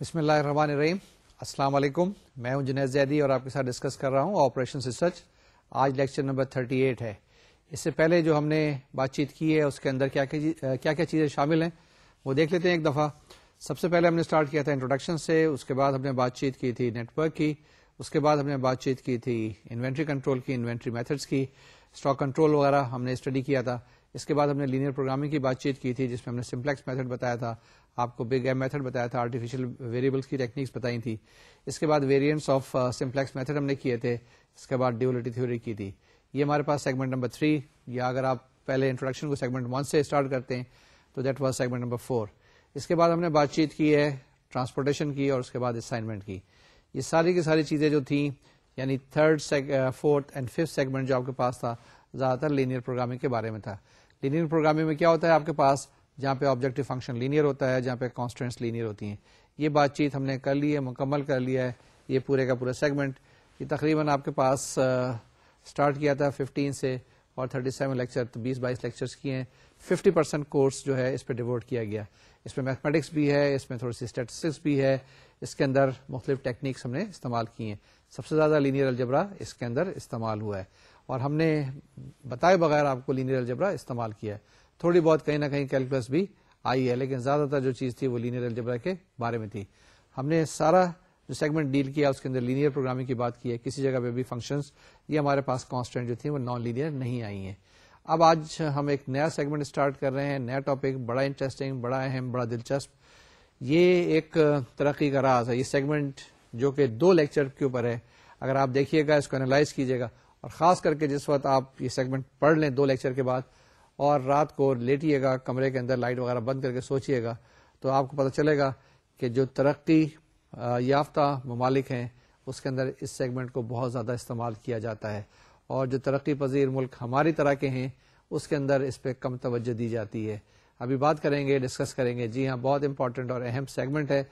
बसमीम अस्सलाम वालेकुम मैं हूं जुनेद जैदी और आपके साथ डिस्कस कर रहा हूं ऑपरेशन रिसर्च आज लेक्चर नंबर 38 है इससे पहले जो हमने बातचीत की है उसके अंदर क्या क्या क्या क्या चीज़ें शामिल हैं वो देख लेते हैं एक दफ़ा सबसे पहले हमने स्टार्ट किया था इंट्रोडक्शन से उसके बाद हमने बातचीत की थी नेटवर्क की उसके बाद हमने बातचीत की थी इन्वेंट्री कंट्रोल की इन्वेंट्री मेथड्स की स्टॉक कंट्रोल वगैरह हमने स्टडी किया था इसके बाद हमने लीनियर प्रोग्रामिंग की बातचीत की थी जिसमें हमने सिम्प्लेक्स मेथड बताया था आपको बिग एम मेथड बताया था आर्टिफिशियल वेरिएबल्स की टेक्निक्स बताई थी इसके बाद वेरिएंट्स ऑफ सिम्प्लेक्स मेथड हमने किए थे इसके बाद ड्यूलिटी थ्योरी की थी ये हमारे पास सेगमेंट नंबर थ्री या अगर आप पहले इंट्रोडक्शन को सेगमेंट वन से स्टार्ट करते हैं तो that was segment number four इसके बाद हमने बातचीत की है ट्रांसपोर्टेशन की और उसके बाद असाइनमेंट की ये सारी की सारी चीज़ें जो थी यानी third fourth and fifth segment जो आपके पास था ज़्यादातर लीनियर प्रोग्रामिंग के बारे में था लीनियर प्रोग्रामिंग में क्या होता है आपके पास जहाँ पे ऑब्जेक्टिव फंक्शन लीनियर होता है जहाँ पे कॉन्स्टेंट्स लीनियर होती हैं ये बातचीत हमने कर ली है मुकम्मल कर लिया है ये पूरे का पूरा सेगमेंट ये तकरीबन आपके पास आ, स्टार्ट किया था 15 से और 37 लेक्चर तो 20 बाईस लेक्चर्स किए हैं 50 परसेंट कोर्स जो है इस पर डिवोट किया गया इसमें मैथमेटिक्स भी है इसमें थोड़ी सी स्टेटिस्टिक्स भी है इसके अंदर मुख्तलिफ टेक्निक्स हमने इस्तेमाल की हैं सबसे ज़्यादा लीनियर अलजबरा इसके अंदर इस्तेमाल हुआ है और हमने बताए बगैर आपको लीनियर अलजबरा इस्तेमाल किया है थोड़ी बहुत कहीं ना कहीं कैलकुलस भी आई है लेकिन ज्यादातर जो चीज थी वो लीनियर एल्जेब्रा के बारे में थी हमने सारा जो सेगमेंट डील किया उसके अंदर लीनियर प्रोग्रामिंग की बात की है किसी जगह पे भी फंक्शंस ये हमारे पास कांस्टेंट जो थी वो नॉन लीनियर नहीं आई हैं अब आज हम एक नया सेगमेंट स्टार्ट कर रहे हैं नया टॉपिक बड़ा इंटरेस्टिंग बड़ा अहम बड़ा दिलचस्प ये एक तरक्की का राज है ये सेगमेंट जो कि दो लेक्चर के ऊपर है अगर आप देखिएगा इसको एनालाइज कीजिएगा और खास करके जिस वक्त आप ये सेगमेंट पढ़ लें दो लेक्चर के बाद और रात को लेटिएगा कमरे के अंदर लाइट वगैरह बंद करके सोचिएगा तो आपको पता चलेगा कि जो तरक्की याफ्ता ममालिक हैं उसके अंदर इस सेगमेंट को बहुत ज़्यादा इस्तेमाल किया जाता है और जो तरक्की पजीर मुल्क हमारी तरह के हैं उसके अंदर इस पर कम तवज्जो दी जाती है अभी बात करेंगे डिस्कस करेंगे जी हाँ बहुत इंपॉर्टेंट और अहम सेगमेंट है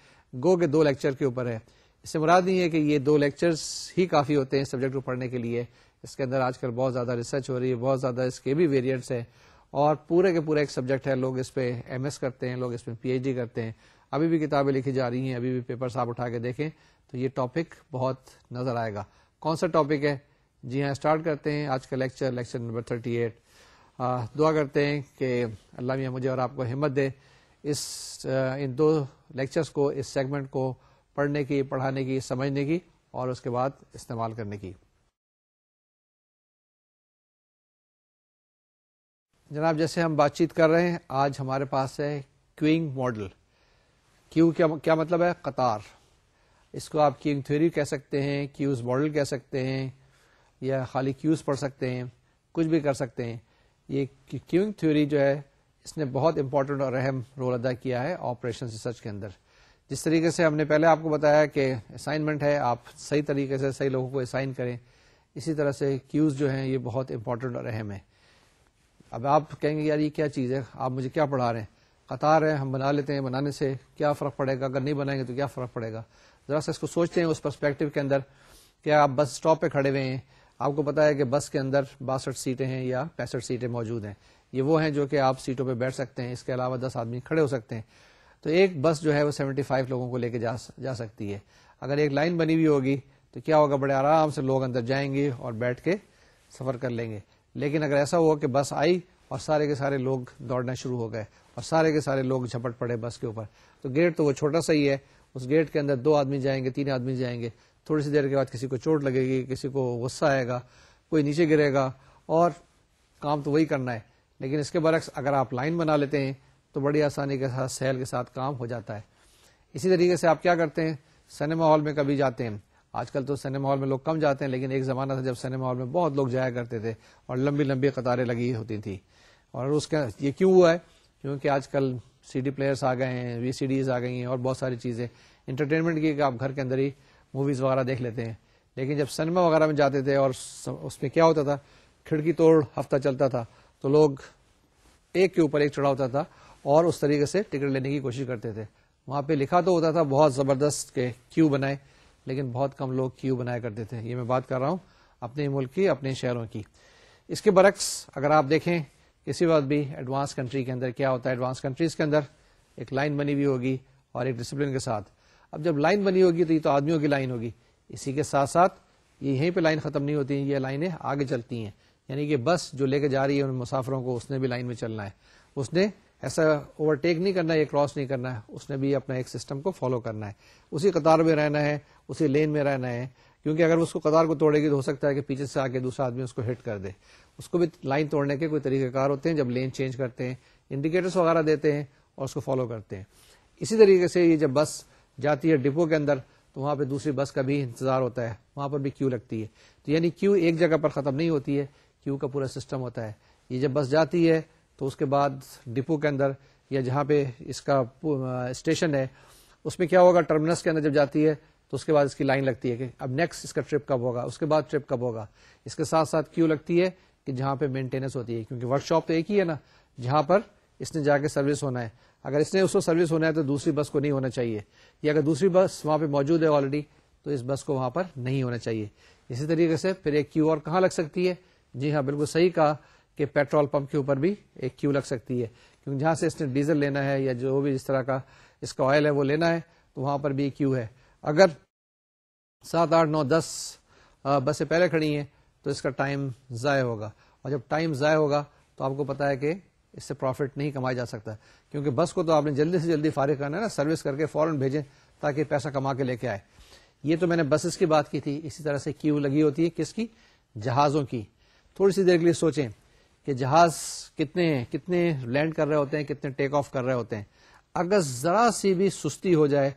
गो के दो लेक्चर के ऊपर है इससे मुराद नहीं है कि ये दो लेक्चर्स ही काफ़ी होते हैं सब्जेक्ट को पढ़ने के लिए इसके अंदर आजकल बहुत ज़्यादा रिसर्च हो रही है बहुत ज़्यादा इसके भी वेरियंट्स हैं और पूरे के पूरा एक सब्जेक्ट है लोग इस पर एम करते हैं लोग इसमें पीएचडी करते हैं अभी भी किताबें लिखी जा रही हैं अभी भी पेपर्स आप उठा के देखें तो ये टॉपिक बहुत नजर आएगा कौन सा टॉपिक है जी हाँ स्टार्ट करते हैं आज का lecture lecture number thirty eight दुआ करते हैं कि अल्लाह मियाँ मुझे और आपको हिम्मत दे इस इन दो लेक्चर्स को इस सेगमेंट को पढ़ने की पढ़ाने की समझने की और उसके बाद इस्तेमाल करने की जनाब जैसे हम बातचीत कर रहे हैं आज हमारे पास है क्यूइंग मॉडल क्यू क्या क्या मतलब है कतार इसको आप क्यूइंग थ्योरी कह सकते हैं क्यूज मॉडल कह सकते हैं या खाली क्यूज पढ़ सकते हैं कुछ भी कर सकते हैं ये क्यूइंग थ्योरी जो है इसने बहुत इंपॉर्टेंट और अहम रोल अदा किया है ऑपरेशन रिसर्च के अंदर जिस तरीके से हमने पहले आपको बताया कि असाइनमेंट है आप सही तरीके से सही लोगों को असाइन करें इसी तरह से क्यूज जो हैं ये बहुत इंपॉर्टेंट और अहम है अब आप कहेंगे यार ये क्या चीज़ है आप मुझे क्या पढ़ा रहे हैं कतार है हम बना लेते हैं बनाने से क्या फ़र्क पड़ेगा अगर नहीं बनाएंगे तो क्या फ़र्क पड़ेगा ज़रा सा इसको सोचते हैं उस परस्पेक्टिव के अंदर कि आप बस स्टॉप पे खड़े हुए हैं आपको पता है कि बस के अंदर बासठ सीटें हैं या पैंसठ सीटें मौजूद हैं ये वो हैं जो कि आप सीटों पर बैठ सकते हैं इसके अलावा दस आदमी खड़े हो सकते हैं तो एक बस जो है वो सेवेंटी फाइव लोगों को लेके जा जा सकती है अगर एक लाइन बनी हुई होगी तो क्या होगा बड़े आराम से लोग अंदर जाएंगे और बैठ के सफ़र कर लेंगे लेकिन अगर ऐसा हुआ कि बस आई और सारे के सारे लोग दौड़ना शुरू हो गए और सारे के सारे लोग झपट पड़े बस के ऊपर तो गेट तो वो छोटा सा ही है उस गेट के अंदर दो आदमी जाएंगे तीन आदमी जाएंगे थोड़ी सी देर के बाद किसी को चोट लगेगी किसी को गुस्सा आएगा कोई नीचे गिरेगा और काम तो वही करना है लेकिन इसके बरक्स अगर आप लाइन बना लेते हैं तो बड़ी आसानी के साथ सहल के साथ काम हो जाता है इसी तरीके से आप क्या करते हैं सिनेमा हॉल में कभी जाते हैं आजकल तो सिनेमा हॉल में लोग कम जाते हैं लेकिन एक ज़माना था जब सिनेमा हॉल में बहुत लोग जाया करते थे और लंबी लंबी कतारें लगी होती थी और उसका ये क्यों हुआ है क्योंकि आजकल डी प्लेयर्स आ गए हैं वी आ गई हैं और बहुत सारी चीज़ें इंटरटेनमेंट की आप घर के अंदर ही मूवीज़ वगैरह देख लेते हैं लेकिन जब सिनेमा वगैरह में जाते थे और उसमें क्या होता था खिड़की तोड़ हफ्ता चलता था तो लोग एक के ऊपर एक चढ़ा होता था और उस तरीके से टिकट लेने की कोशिश करते थे वहां पे लिखा तो होता था बहुत ज़बरदस्त के क्यू बनाए लेकिन बहुत कम लोग क्यू बनाया करते थे ये मैं बात कर रहा हूं अपने मुल्क की अपने शहरों की इसके बरक्स अगर आप देखें किसी वक्त भी एडवांस कंट्री के अंदर क्या होता है एडवांस कंट्रीज के अंदर एक लाइन बनी हुई होगी और एक डिसिप्लिन के साथ अब जब लाइन बनी होगी तो ये तो आदमियों की लाइन होगी इसी के साथ साथ ये यहीं पे लाइन खत्म नहीं होती है ये लाइनें आगे चलती हैं यानी कि बस जो लेके जा रही है उन मुसाफरों को उसने भी लाइन में चलना है उसने ऐसा ओवरटेक नहीं करना है क्रॉस नहीं करना है उसने भी अपना एक सिस्टम को फॉलो करना है उसी कतार में रहना है उसी लेन में रहना है क्योंकि अगर उसको कतार को तोड़ेगी तो हो सकता है कि पीछे से आके दूसरा आदमी उसको हिट कर दे उसको भी लाइन तोड़ने के कोई तरीकेकार होते हैं जब लेन चेंज करते हैं इंडिकेटर्स वगैरह देते हैं और उसको फॉलो करते हैं इसी तरीके से ये जब बस जाती है डिपो के अंदर तो वहाँ पर दूसरी बस का भी इंतजार होता है वहाँ पर भी क्यू लगती है तो यानी क्यू एक जगह पर ख़त्म नहीं होती है क्यू का पूरा सिस्टम होता है ये जब बस जाती है तो उसके बाद डिपो के अंदर या जहाँ पे इसका स्टेशन है उसमें क्या होगा टर्मिनस के अंदर जब जाती है तो उसके बाद इसकी लाइन लगती है कि अब नेक्स्ट इसका ट्रिप कब होगा उसके बाद ट्रिप कब होगा इसके साथ साथ क्यू लगती है कि जहां पे मेंटेनेंस होती है क्योंकि वर्कशॉप तो एक ही है ना जहां पर इसने जाके सर्विस होना है अगर इसने उसको सर्विस होना है तो दूसरी बस को नहीं होना चाहिए या अगर दूसरी बस वहां पर मौजूद है ऑलरेडी तो इस बस को वहां पर नहीं होना चाहिए इसी तरीके से फिर एक क्यू और कहाँ लग सकती है जी हाँ बिल्कुल सही कहा कि पेट्रोल पंप के ऊपर भी एक क्यू लग सकती है क्योंकि जहां से इसने डीजल लेना है या जो भी जिस तरह का इसका ऑयल है वो लेना है तो वहां पर भी क्यू है अगर सात आठ नौ दस बसें पहले खड़ी हैं तो इसका टाइम ज़ाय होगा और जब टाइम ज़ाय होगा तो आपको पता है कि इससे प्रॉफिट नहीं कमाया जा सकता क्योंकि बस को तो आपने जल्दी से जल्दी फारिग करना है ना सर्विस करके फ़ौरन भेजें ताकि पैसा कमा के लेके आए ये तो मैंने बसेस की बात की थी इसी तरह से क्यू लगी होती है किसकी जहाज़ों की थोड़ी सी देर के लिए सोचें कि जहाज कितने हैं कितने लैंड कर रहे होते हैं कितने टेक ऑफ कर रहे होते हैं अगर ज़रा सी भी सुस्ती हो जाए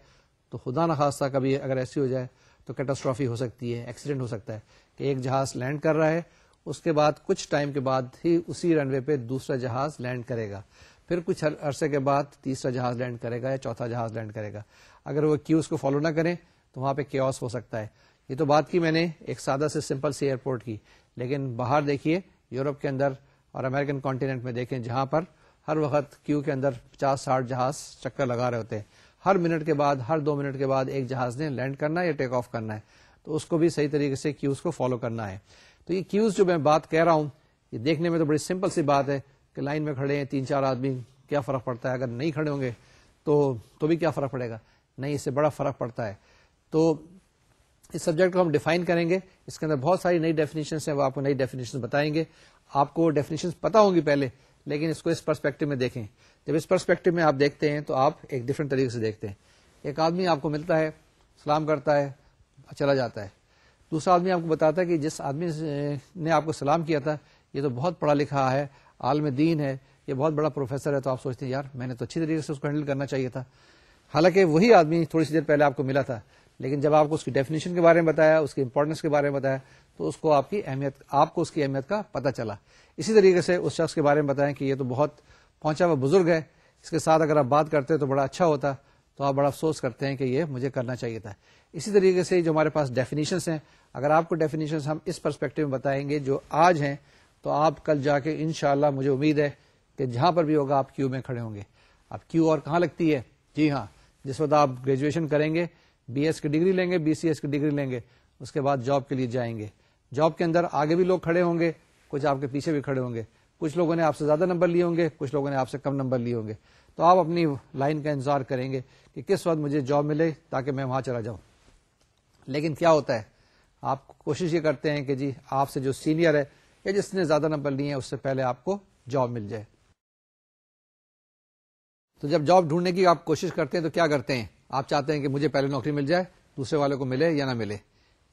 तो खुदा न खासा कभी अगर ऐसी हो जाए तो कैटास्ट्रॉफी हो सकती है एक्सीडेंट हो सकता है कि एक जहाज लैंड कर रहा है उसके बाद कुछ टाइम के बाद ही उसी रनवे पे दूसरा जहाज लैंड करेगा फिर कुछ अरसे के बाद तीसरा जहाज लैंड करेगा या चौथा जहाज लैंड करेगा अगर वो क्यूज को फॉलो ना करें तो वहां पे क्योस हो सकता है ये तो बात की मैंने एक सादा से सिंपल सी एयरपोर्ट की लेकिन बाहर देखिए यूरोप के अंदर और अमेरिकन कॉन्टिनेंट में देखें जहां पर हर वक्त क्यू के अंदर पचास साठ जहाज चक्कर लगा रहे होते हैं हर मिनट के बाद हर दो मिनट के बाद एक जहाज ने लैंड करना है या टेक ऑफ करना है तो उसको भी सही तरीके से क्यूज को फॉलो करना है तो ये क्यूज जो मैं बात कह रहा हूं ये देखने में तो बड़ी सिंपल सी बात है कि लाइन में खड़े हैं तीन चार आदमी क्या फर्क पड़ता है अगर नहीं खड़े होंगे तो तो भी क्या फर्क पड़ेगा नहीं इससे बड़ा फर्क पड़ता है तो इस सब्जेक्ट को हम डिफाइन करेंगे इसके अंदर बहुत सारी नई डेफिनेशन है वो आपको नई डेफिनेशन बताएंगे आपको डेफिनेशन पता होंगी पहले लेकिन इसको इस परस्पेक्टिव में देखें जब इस परस्पेक्टिव में आप देखते हैं तो आप एक डिफरेंट तरीके से देखते हैं एक आदमी आपको मिलता है सलाम करता है चला जाता है दूसरा आदमी आपको बताता है कि जिस आदमी ने आपको सलाम किया था ये तो बहुत पढ़ा लिखा है आलम दीन है ये बहुत बड़ा प्रोफेसर है तो आप सोचते हैं यार मैंने तो अच्छी तरीके से उसको हैंडल करना चाहिए था हालांकि वही आदमी थोड़ी सी देर पहले आपको मिला था लेकिन जब आपको उसकी डेफिनेशन के बारे में बताया उसकी इंपॉर्टेंस के बारे में बताया तो उसको आपकी अहमियत आपको उसकी अहमियत का पता चला इसी तरीके से उस शख्स के बारे में बताएं कि ये तो बहुत पहुंचा हुआ बुजुर्ग है इसके साथ अगर आप बात करते तो बड़ा अच्छा होता तो आप बड़ा अफसोस करते हैं कि ये मुझे करना चाहिए था इसी तरीके से जो हमारे पास डेफिनेशंस हैं अगर आपको डेफिनेशन हम इस परस्पेक्टिव में बताएंगे जो आज हैं तो आप कल जाके इन मुझे उम्मीद है कि जहां पर भी होगा आप क्यू में खड़े होंगे आप क्यू और कहाँ लगती है जी हाँ जिस वक्त आप ग्रेजुएशन करेंगे बीएस की डिग्री लेंगे बीसीएस की डिग्री लेंगे उसके बाद जॉब के लिए जाएंगे जॉब के अंदर आगे भी लोग खड़े होंगे कुछ आपके पीछे भी खड़े होंगे कुछ लोगों ने आपसे ज्यादा नंबर लिए होंगे कुछ लोगों ने आपसे कम नंबर लिए होंगे तो आप अपनी लाइन का इंतजार करेंगे कि किस वक्त मुझे जॉब मिले ताकि मैं वहां चला जाऊं लेकिन क्या होता है आप कोशिश ये करते हैं कि जी आपसे जो सीनियर है या जिसने ज्यादा नंबर लिए हैं उससे पहले आपको जॉब मिल जाए तो जब जॉब ढूंढने की आप कोशिश करते हैं तो क्या करते हैं आप चाहते हैं कि मुझे पहले नौकरी मिल जाए दूसरे वाले को मिले या ना मिले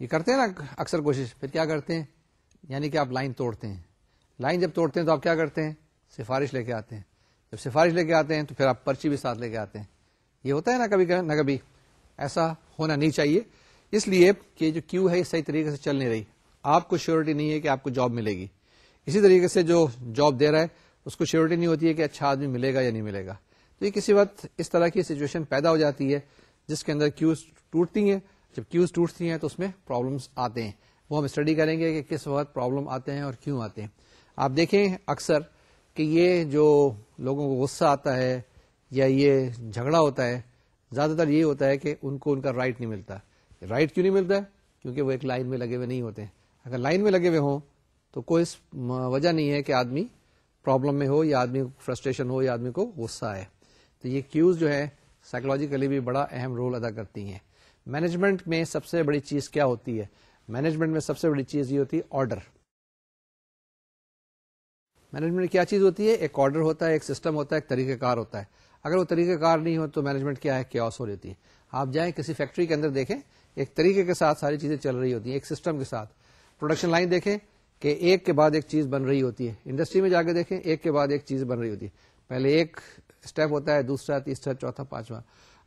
ये करते हैं ना अक्सर कोशिश फिर क्या करते हैं यानी कि आप लाइन तोड़ते हैं लाइन जब तोड़ते हैं तो आप क्या करते हैं सिफारिश लेके आते हैं जब सिफारिश लेके आते हैं तो फिर आप पर्ची भी साथ लेके आते हैं ये होता है ना कभी न कभी ऐसा होना नहीं चाहिए इसलिए कि जो क्यू है ये सही तरीके से चल नहीं रही आपको श्योरिटी नहीं है कि आपको जॉब मिलेगी इसी तरीके से जो जॉब दे रहा है उसको श्योरिटी नहीं होती है कि अच्छा आदमी मिलेगा या नहीं मिलेगा तो ये किसी वक्त इस तरह की सिचुएशन पैदा हो जाती है जिसके अंदर क्यूज टूटती हैं जब क्यूज टूटती हैं तो उसमें प्रॉब्लम्स आते हैं वो हम स्टडी करेंगे कि किस वक्त प्रॉब्लम आते हैं और क्यों आते हैं आप देखें अक्सर कि ये जो लोगों को गुस्सा आता है या ये झगड़ा होता है ज़्यादातर ये होता है कि उनको उनका राइट नहीं मिलता राइट क्यों नहीं मिलता है क्योंकि वो एक लाइन में लगे हुए नहीं होते हैं अगर लाइन में लगे हुए हों तो कोई वजह नहीं है कि आदमी प्रॉब्लम में हो या आदमी फ्रस्ट्रेशन हो या आदमी को गुस्सा आए तो ये क्यूज जो है साइकोलॉजिकली भी बड़ा अहम रोल अदा करती हैं मैनेजमेंट में सबसे बड़ी चीज क्या होती है मैनेजमेंट में सबसे बड़ी चीज ये होती है ऑर्डर मैनेजमेंट में क्या चीज होती है एक ऑर्डर होता है एक सिस्टम होता है एक तरीकेकार होता है अगर वो तरीकेकार नहीं हो तो मैनेजमेंट क्या है क्या हो जाती है आप जाए किसी फैक्ट्री के अंदर देखें एक तरीके के साथ सारी चीजें चल रही होती हैं एक सिस्टम के साथ प्रोडक्शन लाइन देखें कि एक के बाद एक चीज बन रही होती है इंडस्ट्री में जाके देखें एक के बाद एक चीज बन रही होती है पहले एक स्टेप होता है दूसरा तीसरा चौथा पांचवा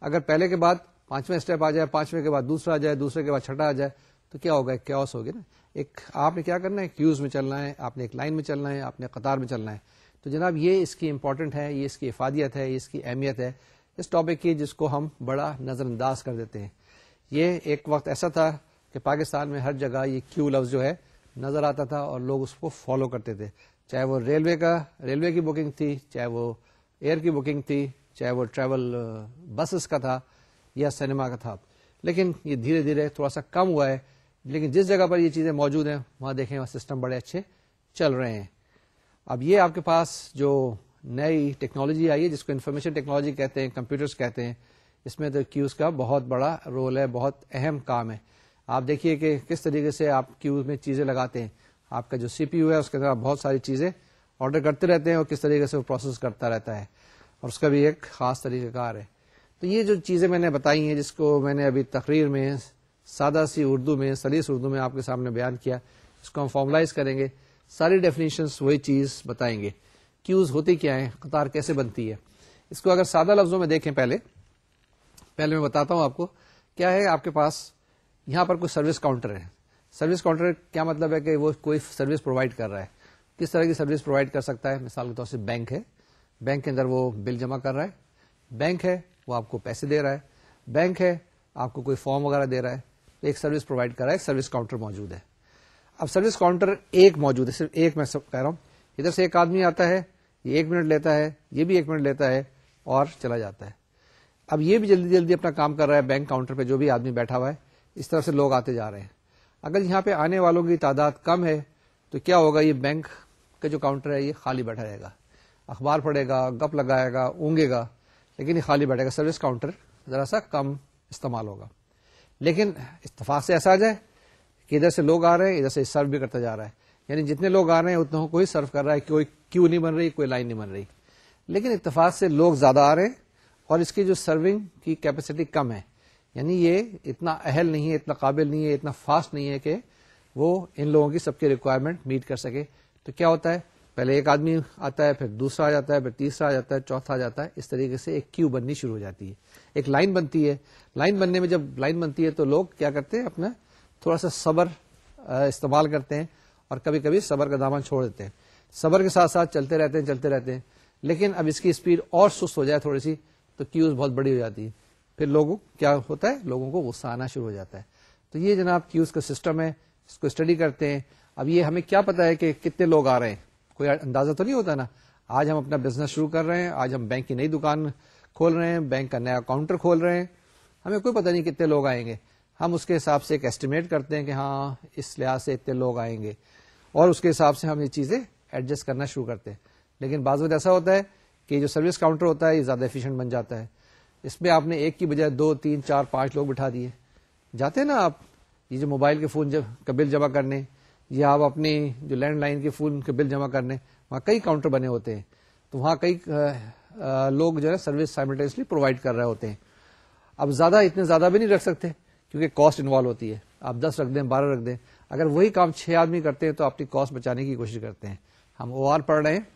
अगर पहले के बाद पांचवा स्टेप आ जाए पांचवे के बाद दूसरा आ जाए दूसरे के बाद छठा आ जाए तो क्या होगा एक क्योस होगी ना एक आपने क्या करना है क्यूज में चलना है आपने एक लाइन में चलना है आपने कतार में चलना है तो जनाब ये इसकी इंपॉर्टेंट है ये इसकी इफादियत है ये इसकी अहमियत है इस टॉपिक की जिसको हम बड़ा नज़रअंदाज कर देते हैं ये एक वक्त ऐसा था कि पाकिस्तान में हर जगह ये क्यू लफ्ज़ जो है नज़र आता था और लोग उसको फॉलो करते थे चाहे वो रेलवे का रेलवे की बुकिंग थी चाहे वो एयर की बुकिंग थी चाहे वो ट्रैवल बसेस uh, का था या सिनेमा का था लेकिन ये धीरे धीरे थोड़ा सा कम हुआ है लेकिन जिस जगह पर ये चीज़ें मौजूद हैं वहाँ देखें वहाँ सिस्टम बड़े अच्छे चल रहे हैं अब ये आपके पास जो नई टेक्नोलॉजी आई है जिसको इन्फॉर्मेशन टेक्नोलॉजी कहते हैं कंप्यूटर्स कहते हैं इसमें तो क्यूज़ का बहुत बड़ा रोल है बहुत अहम काम है आप देखिए कि किस तरीके से आप क्यूज में चीज़ें लगाते हैं आपका जो सीपीयू है उसके अंदर आप बहुत सारी चीज़ें ऑर्डर करते रहते हैं और किस तरीके से वो प्रोसेस करता रहता है और उसका भी एक ख़ास तरीक़ाकार है तो ये जो चीज़ें मैंने बताई हैं जिसको मैंने अभी तकरीर में सादा सी उर्दू में सलीस उर्दू में आपके सामने बयान किया इसको हम फॉर्मलाइज करेंगे सारी डेफिनेशंस वही चीज़ बताएंगे क्यूज़ होती क्या है कतार कैसे बनती है इसको अगर सादा लफ्ज़ों में देखें पहले पहले मैं बताता हूँ आपको क्या है आपके पास यहाँ पर कुछ सर्विस काउंटर है सर्विस काउंटर क्या मतलब है कि वो कोई सर्विस प्रोवाइड कर रहा है किस तरह की सर्विस प्रोवाइड कर सकता है मिसाल के तौर से बैंक है बैंक के अंदर वो बिल जमा कर रहा है बैंक है वो आपको पैसे दे रहा है बैंक है आपको कोई फॉर्म वगैरह दे रहा है तो एक सर्विस प्रोवाइड कर रहा है एक सर्विस काउंटर मौजूद है अब सर्विस काउंटर एक मौजूद है सिर्फ एक मैं सब कह रहा हूं इधर से एक आदमी आता है ये एक मिनट लेता है ये भी एक मिनट लेता है और चला जाता है अब ये भी जल्दी जल्दी अपना काम कर रहा है बैंक काउंटर पे जो भी आदमी बैठा हुआ है इस तरफ से लोग आते जा रहे हैं अगर यहाँ पे आने वालों की तादाद कम है तो क्या होगा ये बैंक का जो काउंटर है ये खाली बैठा रहेगा अखबार पढ़ेगा गप लगाएगा ऊँगेगा लेकिन ये खाली बैठेगा सर्विस काउंटर ज़रा सा कम इस्तेमाल होगा लेकिन इतफाक़ से ऐसा आ जाए कि इधर से लोग आ रहे हैं इधर से सर्व भी करता जा रहा है यानी जितने लोग आ रहे हैं उतनों को ही सर्व कर रहा है कोई क्यू नहीं बन रही कोई लाइन नहीं बन रही लेकिन इतफाक़ से लोग ज़्यादा आ रहे हैं और इसकी जो सर्विंग की कैपेसिटी कम है यानी ये इतना अहल नहीं है इतना काबिल नहीं है इतना फास्ट नहीं है कि वो इन लोगों की सबकी रिक्वायरमेंट मीट कर सके तो क्या होता है पहले एक आदमी आता है फिर दूसरा आ जाता है फिर तीसरा आ जाता है चौथा आ जाता है इस तरीके से एक क्यू बननी शुरू हो जाती है एक लाइन बनती है लाइन बनने में जब लाइन बनती है तो लोग क्या करते हैं अपना थोड़ा सा सबर इस्तेमाल करते हैं और कभी कभी सबर का दामन छोड़ देते हैं सबर के साथ साथ चलते रहते हैं चलते रहते हैं लेकिन अब इसकी स्पीड और सुस्त हो जाए थोड़ी सी तो क्यूज बहुत बड़ी हो जाती है फिर लोगों क्या होता है लोगों को गुस्सा आना शुरू हो जाता है तो ये जनाब क्यूज का सिस्टम है इसको स्टडी करते हैं अब ये हमें क्या पता है कि कितने लोग आ रहे हैं कोई अंदाजा तो नहीं होता ना आज हम अपना बिजनेस शुरू कर रहे हैं आज हम बैंक की नई दुकान खोल रहे हैं बैंक का नया काउंटर खोल रहे हैं हमें कोई पता नहीं कितने लोग आएंगे हम उसके हिसाब से एक एस्टिमेट करते हैं कि हाँ इस लिहाज से इतने लोग आएंगे और उसके हिसाब से हम ये चीज़ें एडजस्ट करना शुरू करते हैं लेकिन बाज़ ऐसा होता है कि जो सर्विस काउंटर होता है ये ज़्यादा एफिशिएंट बन जाता है इसमें आपने एक की बजाय दो तीन चार पाँच लोग बिठा दिए जाते हैं ना आप ये जो मोबाइल के फ़ोन जब कबिल जमा करने या आप अपनी जो लैंडलाइन के फोन के बिल जमा करने वहाँ कई काउंटर बने होते हैं तो वहाँ कई लोग जो है सर्विस साइमल्टेनियसली प्रोवाइड कर रहे होते हैं अब ज्यादा इतने ज्यादा भी नहीं रख सकते क्योंकि कॉस्ट इन्वॉल्व होती है आप दस रख दें बारह रख दें अगर वही काम छह आदमी करते हैं तो अपनी कॉस्ट बचाने की कोशिश करते हैं हम ओ पढ़ रहे हैं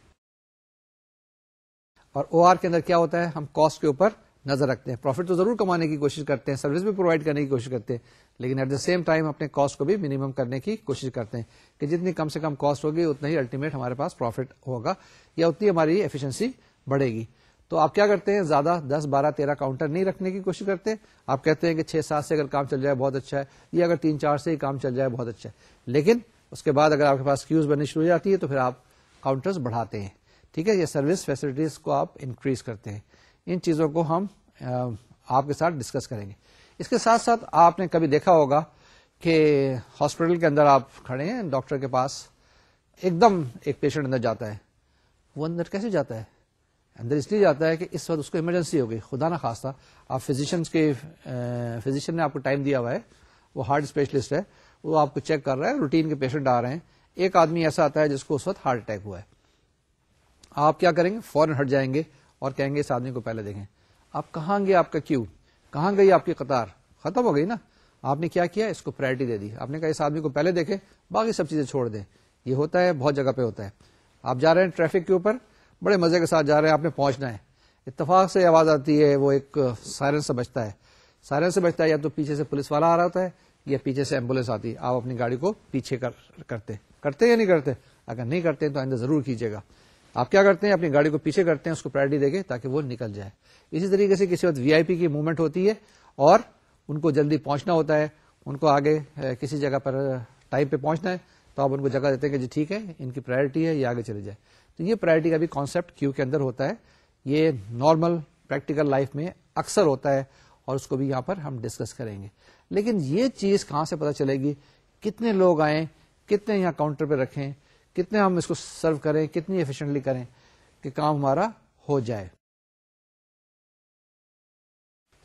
और ओ के अंदर क्या होता है हम कॉस्ट के ऊपर नजर रखते हैं प्रॉफिट तो जरूर कमाने की कोशिश करते हैं सर्विस भी प्रोवाइड करने की कोशिश करते हैं लेकिन एट द सेम टाइम अपने कॉस्ट को भी मिनिमम करने की कोशिश करते हैं कि जितनी कम से कम कॉस्ट होगी उतना ही अल्टीमेट हमारे पास प्रॉफिट होगा या उतनी हमारी एफिशिएंसी बढ़ेगी तो आप क्या करते हैं ज्यादा दस बारह तेरह काउंटर नहीं रखने की कोशिश करते हैं आप कहते हैं कि छह सात से अगर काम चल जाए बहुत अच्छा है या अगर तीन चार से ही काम चल जाए बहुत अच्छा है लेकिन उसके बाद अगर आपके पास क्यूज बननी शुरू हो जाती है तो फिर आप काउंटर्स बढ़ाते हैं ठीक है ये सर्विस फैसिलिटीज को आप इंक्रीज करते हैं इन चीज़ों को हम आपके साथ डिस्कस करेंगे इसके साथ साथ आपने कभी देखा होगा कि हॉस्पिटल के अंदर आप खड़े हैं डॉक्टर के पास एकदम एक पेशेंट अंदर जाता है वो अंदर कैसे जाता है अंदर इसलिए जाता है कि इस वक्त उसको इमरजेंसी हो गई खुदा ना खास्ता आप फिजिशियंस के फिजिशियन ने आपको टाइम दिया हुआ है वो हार्ट स्पेशलिस्ट है वो आपको चेक कर रहा है रूटीन के पेशेंट आ रहे हैं एक आदमी ऐसा आता है जिसको उस वक्त हार्ट अटैक हुआ है आप क्या करेंगे फौरन हट जाएंगे और कहेंगे इस आदमी को पहले देखें आप कहाँ गए आपका क्यू कहाँ गई आपकी कतार खत्म हो गई ना आपने क्या किया इसको प्रायोरिटी दे दी आपने कहा इस आदमी को पहले देखें बाकी सब चीज़ें छोड़ दें ये होता है बहुत जगह पे होता है आप जा रहे हैं ट्रैफिक के ऊपर बड़े मजे के साथ जा रहे हैं आपने पहुंचना है इतफाक से आवाज़ आती है वो एक सायरन से बचता है सायरन से बचता है या तो पीछे से पुलिस वाला आ रहा होता है या पीछे से एम्बुलेंस आती है आप अपनी गाड़ी को पीछे कर, करते करते या नहीं करते अगर नहीं करते तो आइंदा ज़रूर कीजिएगा आप क्या करते हैं अपनी गाड़ी को पीछे करते हैं उसको प्रायोरिटी देके ताकि वो निकल जाए इसी तरीके से किसी वक्त वीआईपी की मूवमेंट होती है और उनको जल्दी पहुंचना होता है उनको आगे किसी जगह पर टाइम पे पहुंचना है तो आप उनको जगह देते हैं कि जी ठीक है इनकी प्रायोरिटी है ये आगे चले जाए तो ये प्रायोरिटी का भी कॉन्सेप्ट क्यू के अंदर होता है ये नॉर्मल प्रैक्टिकल लाइफ में अक्सर होता है और उसको भी यहाँ पर हम डिस्कस करेंगे लेकिन ये चीज़ कहाँ से पता चलेगी कितने लोग आए कितने यहाँ काउंटर पर रखें कितने हम इसको सर्व करें कितनी एफिशिएंटली करें कि काम हमारा हो जाए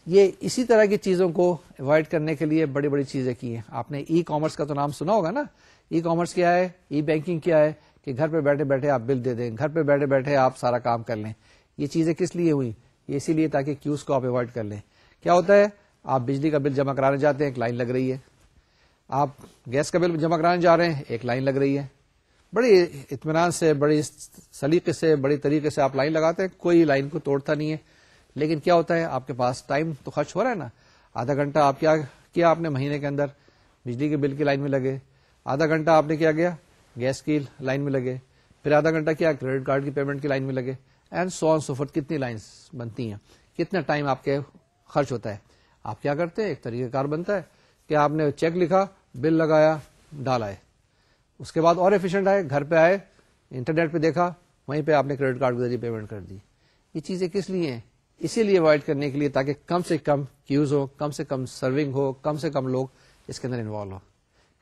ये इसी तरह की चीजों को अवॉइड करने के लिए बड़ी बड़ी चीजें की हैं आपने ई कॉमर्स का तो नाम सुना होगा ना ई कॉमर्स क्या है ई बैंकिंग क्या है कि घर पे बैठे बैठे आप बिल दे दें घर पे बैठे बैठे आप सारा काम कर लें ये चीजें किस लिए हुई ये इसीलिए ताकि क्यूज को आप अवॉइड कर लें क्या होता है आप बिजली का बिल जमा कराने जाते हैं एक लाइन लग रही है आप गैस का बिल जमा कराने जा रहे हैं एक लाइन लग रही है बड़ी इतमान से बड़ी सलीके से बड़ी तरीके से आप लाइन लगाते हैं कोई लाइन को तोड़ता नहीं है लेकिन क्या होता है आपके पास टाइम तो खर्च हो रहा है ना आधा घंटा आप क्या किया आपने महीने के अंदर बिजली के बिल की लाइन में लगे आधा घंटा आपने क्या गया गैस की लाइन में लगे फिर आधा घंटा क्या क्रेडिट कार्ड की पेमेंट की लाइन में लगे एंड सो ऑन सोफर कितनी लाइन्स बनती हैं कितना टाइम आपके खर्च होता है आप क्या करते हैं एक तरीकेकार बनता है कि आपने चेक लिखा बिल लगाया डाला है उसके बाद और एफिशिएंट आए घर पे आए इंटरनेट पे देखा वहीं पे आपने क्रेडिट कार्ड के जरिए पेमेंट कर दी ये चीजें किस लिए हैं इसीलिए अवॉइड करने के लिए ताकि कम से कम क्यूज हो कम से कम सर्विंग हो कम से कम लोग इसके अंदर इन्वॉल्व हो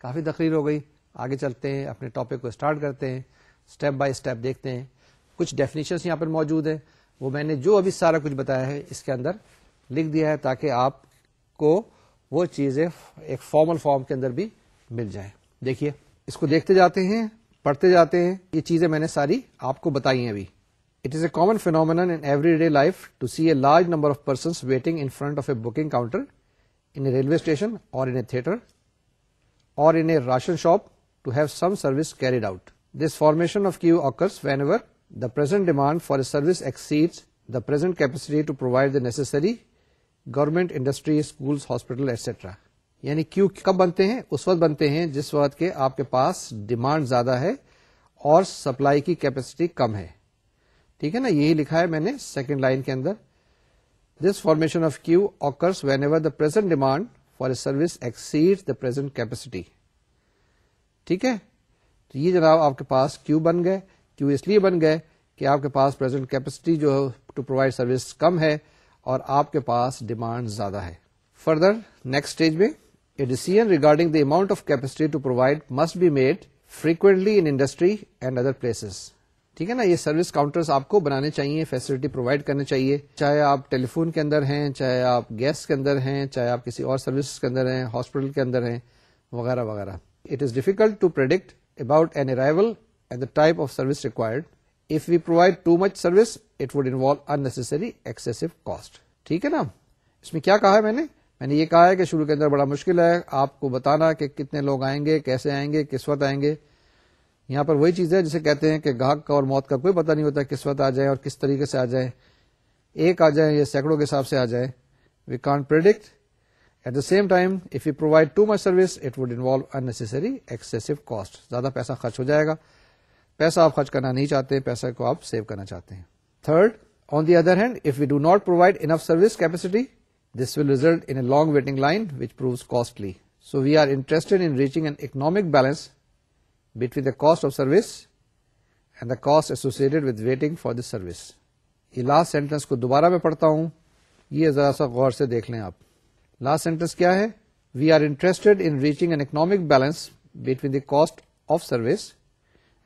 काफी तकरीर हो गई आगे चलते हैं अपने टॉपिक को स्टार्ट करते हैं स्टेप बाय स्टेप देखते हैं कुछ डेफिनेशन यहाँ पर मौजूद है वो मैंने जो अभी सारा कुछ बताया है इसके अंदर लिख दिया है ताकि आपको वो चीजें एक फॉर्मल फॉर्म के अंदर भी मिल जाए देखिए इसको देखते जाते हैं पढ़ते जाते हैं ये चीजें मैंने सारी आपको बताई हैं अभी it is a common phenomenon in every day life to see a large number of person waiting in front of a booking counter in a railway station और in a theatre or in a ration shop to have some service carried out. This formation of queue occurs whenever the present demand for a service exceeds the present capacity to provide the necessary government, industry, schools, hospital, etc. यानी queue कब बनते हैं उस वक्त बनते हैं जिस वक्त के आपके पास डिमांड ज्यादा है और सप्लाई की कैपेसिटी कम है ठीक है ना यही लिखा है मैंने सेकेंड लाइन के अंदर this formation of queue occurs whenever the present demand for a service exceed the present capacity ठीक है तो ये जनाब आपके पास क्यू बन गए क्यू इसलिए बन गए कि आपके पास प्रेजेंट कैपेसिटी जो है टू प्रोवाइड सर्विस कम है और आपके पास डिमांड ज्यादा है फर्दर नेक्स्ट स्टेज में a decision regarding the amount of capacity to provide must be made frequently in industry and other places ठीक है ना ये सर्विस काउंटर्स आपको बनाने चाहिए फैसिलिटी प्रोवाइड करने चाहिए चाहे आप टेलीफोन के अंदर हैं चाहे आप गैस के अंदर हैं चाहे आप किसी और सर्विस के अंदर हैं हॉस्पिटल के अंदर हैं वगैरह वगैरह it is difficult to predict about an arrival and the type of service required. If we provide too much service, it would involve unnecessary excessive cost. ठीक है ना इसमें क्या कहा है मैंने मैंने ये कहा है कि शुरू के अंदर बड़ा मुश्किल है आपको बताना कि कितने लोग आएंगे कैसे आएंगे किस वक्त आएंगे यहाँ पर वही चीज़ है जिसे कहते हैं कि घाक का और मौत का कोई पता नहीं होता किस वक्त आ जाए और किस तरीके से आ जाए एक आ जाए या सैकड़ों के हिसाब से आ जाए we can't predict at the same time if you provide too much service it would involve unnecessary excessive cost ज्यादा पैसा खर्च हो जाएगा पैसा आप खर्च करना नहीं चाहते पैसा को आप सेव करना चाहते हैं third on the other hand if you do not provide enough service capacity This will result in a long waiting line which proves costly. So we are interested in reaching an economic balance between the cost of service and the cost associated with waiting for the service. ये last sentence को दोबारा मैं पढ़ता हूं ये जरा सा गौर से देख लें आप लास्ट सेंटेंस क्या है we are interested in reaching an economic balance between the cost of service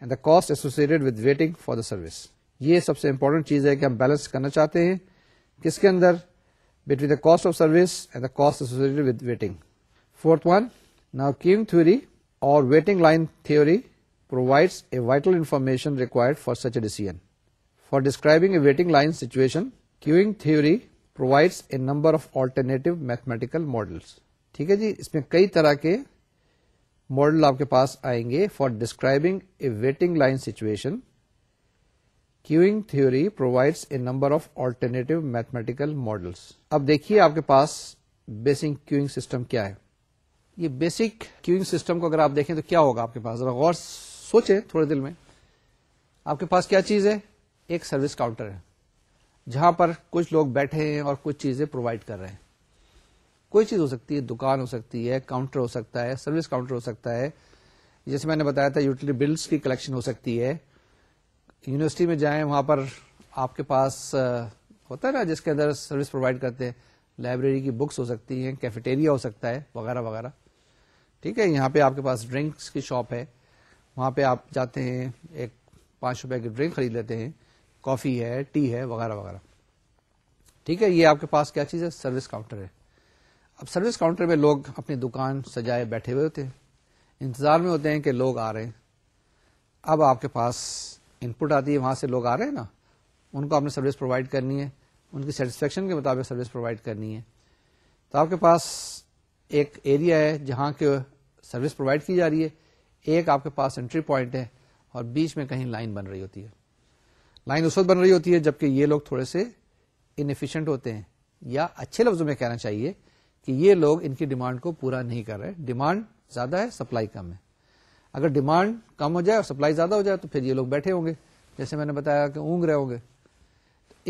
and the cost associated with waiting for the service ये सबसे इंपॉर्टेंट चीज है कि हम बैलेंस करना चाहते हैं किसके अंदर between the cost of service and the cost associated with waiting. Fourth one, now queuing theory or waiting line theory provides a vital information required for such a decision. For describing a waiting line situation, queuing theory provides a number of alternative mathematical models. ठीक है जी इसमें कई तरह के model आपके पास आएंगे for describing a waiting line situation queuing theory provides a number of alternative mathematical models अब देखिए आपके पास बेसिक क्यूइंग सिस्टम क्या है ये बेसिक क्यूइंग सिस्टम को अगर आप देखें तो क्या होगा आपके पास जरा गौर सोचे थोड़े दिल में आपके पास क्या चीज है एक सर्विस काउंटर है जहां पर कुछ लोग बैठे हैं और कुछ चीजें प्रोवाइड कर रहे हैं कोई चीज हो सकती है दुकान हो सकती है काउंटर हो सकता है सर्विस काउंटर हो सकता है जैसे मैंने बताया था यूटिलिटी बिल्स की कलेक्शन हो सकती है यूनिवर्सिटी में जाएं वहाँ पर आपके पास होता है ना जिसके अंदर सर्विस प्रोवाइड करते हैं लाइब्रेरी की बुक्स हो सकती हैं कैफेटेरिया हो सकता है वगैरह वगैरह ठीक है यहाँ पे आपके पास ड्रिंक्स की शॉप है वहाँ पे आप जाते हैं एक पाँच रुपए की ड्रिंक खरीद लेते हैं कॉफ़ी है टी है वगैरह वगैरह ठीक है ये आपके पास क्या चीज़ है सर्विस काउंटर है अब सर्विस काउंटर में लोग अपनी दुकान सजाए बैठे हुए होते हैं इंतज़ार में होते हैं कि लोग आ रहे हैं अब आपके पास इनपुट आती है वहां से लोग आ रहे हैं ना उनको आपने सर्विस प्रोवाइड करनी है उनकी सेटिस्फेक्शन के मुताबिक सर्विस प्रोवाइड करनी है तो आपके पास एक एरिया है जहाँ के सर्विस प्रोवाइड की जा रही है एक आपके पास एंट्री पॉइंट है और बीच में कहीं लाइन बन रही होती है लाइन उस वक्त बन रही होती है जबकि ये लोग थोड़े से इनफिशेंट होते हैं या अच्छे लफ्जों में कहना चाहिए कि ये लोग इनकी डिमांड को पूरा नहीं कर रहे डिमांड ज्यादा है सप्लाई कम है अगर डिमांड कम हो जाए और सप्लाई ज्यादा हो जाए तो फिर ये लोग बैठे होंगे जैसे मैंने बताया कि ऊँग रहे होंगे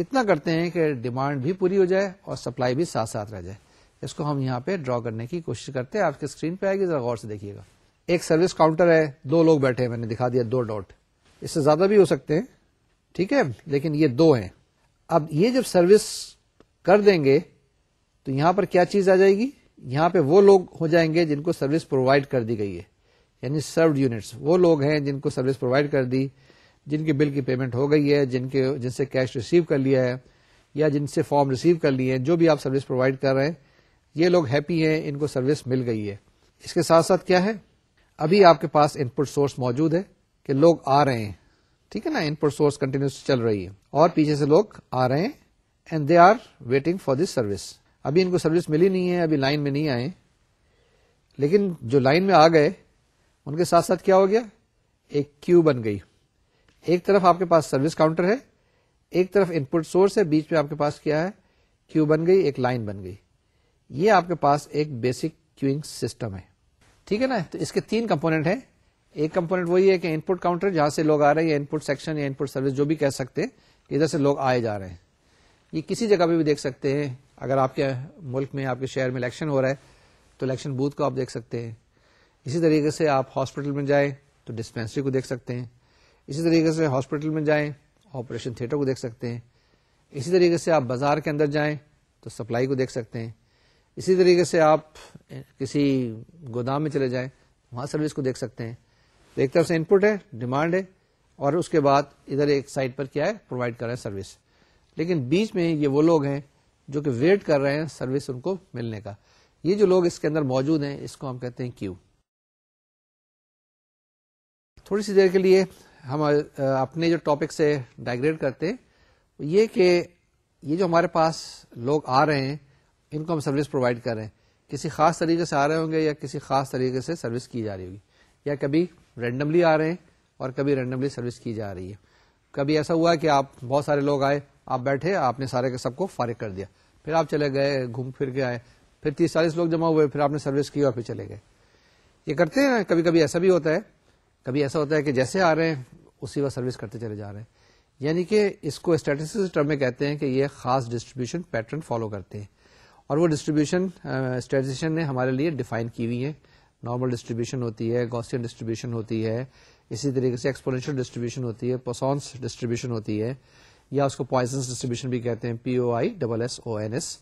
इतना करते हैं कि डिमांड भी पूरी हो जाए और सप्लाई भी साथ साथ रह जाए इसको हम यहाँ पे ड्रॉ करने की कोशिश करते हैं आपके स्क्रीन पे आएगी जरा गौर से देखिएगा एक सर्विस काउंटर है दो लोग बैठे हैं मैंने दिखा दिया दो डॉट इससे ज्यादा भी हो सकते हैं ठीक है लेकिन ये दो हैं अब ये जब सर्विस कर देंगे तो यहां पर क्या चीज आ जाएगी यहां पे वो लोग हो जाएंगे जिनको सर्विस प्रोवाइड कर दी गई है यानी सर्व्ड यूनिट्स वो लोग हैं जिनको सर्विस प्रोवाइड कर दी जिनके बिल की पेमेंट हो गई है जिनके जिनसे कैश रिसीव कर लिया है या जिनसे फॉर्म रिसीव कर लिए हैं जो भी आप सर्विस प्रोवाइड कर रहे हैं ये लोग हैप्पी हैं इनको सर्विस मिल गई है इसके साथ साथ क्या है अभी आपके पास इनपुट सोर्स मौजूद है कि लोग आ रहे हैं ठीक है ना इनपुट सोर्स कंटिन्यूस चल रही है और पीछे से लोग आ रहे हैं and they are waiting for this service अभी इनको सर्विस मिली नहीं है अभी लाइन में नहीं आए लेकिन जो लाइन में आ गए उनके साथ साथ क्या हो गया एक क्यू बन गई एक तरफ आपके पास सर्विस काउंटर है एक तरफ इनपुट सोर्स है बीच में आपके पास क्या है क्यू बन गई एक लाइन बन गई ये आपके पास एक बेसिक क्यूइंग सिस्टम है ठीक है ना तो इसके तीन कंपोनेंट हैं एक कंपोनेंट वही है कि इनपुट काउंटर जहां से लोग आ रहे हैं या इनपुट सेक्शन या इनपुट सर्विस जो भी कह सकते हैं इधर से लोग आए जा रहे हैं ये किसी जगह पे भी देख सकते हैं अगर आपके मुल्क में आपके शहर में इलेक्शन हो रहा है तो इलेक्शन बूथ को आप देख सकते हैं इसी तरीके से आप हॉस्पिटल में जाएं तो डिस्पेंसरी को देख सकते हैं इसी तरीके से हॉस्पिटल में जाएं ऑपरेशन थिएटर को देख सकते हैं इसी तरीके से आप बाजार के अंदर जाएं तो सप्लाई को देख सकते हैं इसी तरीके से आप किसी गोदाम में चले जाएं वहाँ सर्विस को देख सकते हैं तो एक तरफ से इनपुट है डिमांड है और उसके बाद इधर एक साइड पर क्या है प्रोवाइड कर रहे हैं सर्विस लेकिन बीच में ये वो लोग हैं जो कि वेट कर रहे हैं सर्विस उनको मिलने का ये जो लोग इसके अंदर मौजूद हैं इसको हम कहते हैं क्यू थोड़ी सी देर के लिए हम अपने जो टॉपिक से डाइग्रेड करते हैं ये कि ये जो हमारे पास लोग आ रहे हैं इनको हम सर्विस प्रोवाइड कर रहे हैं किसी खास तरीके से आ रहे होंगे या किसी खास तरीके से सर्विस की जा रही होगी या कभी रेंडमली आ रहे हैं और कभी रेंडमली सर्विस की जा रही है कभी ऐसा हुआ कि आप बहुत सारे लोग आए आप बैठे आपने सारे के सबको फारिग कर दिया फिर आप चले गए घूम फिर के आए फिर तीस चालीस लोग जमा हुए फिर आपने सर्विस की और फिर चले गए ये करते हैं कभी कभी ऐसा भी होता है कभी ऐसा होता है कि जैसे आ रहे हैं उसी वक्त सर्विस करते चले जा रहे हैं यानी कि इसको स्टैटिस्टिक्स टर्म में कहते हैं कि ये खास डिस्ट्रीब्यूशन पैटर्न फॉलो करते हैं और वो डिस्ट्रीब्यूशन स्टैटिस्टिशियन ने हमारे लिए डिफाइन की हुई है नॉर्मल डिस्ट्रीब्यूशन होती है गॉसियन डिस्ट्रीब्यूशन होती है इसी तरीके से एक्सपोनेंशियल डिस्ट्रीब्यूशन होती है पोसॉन्स डिस्ट्रीब्यूशन होती है या उसको पॉइजन्स डिस्ट्रीब्यूशन भी कहते हैं P O I double S O N S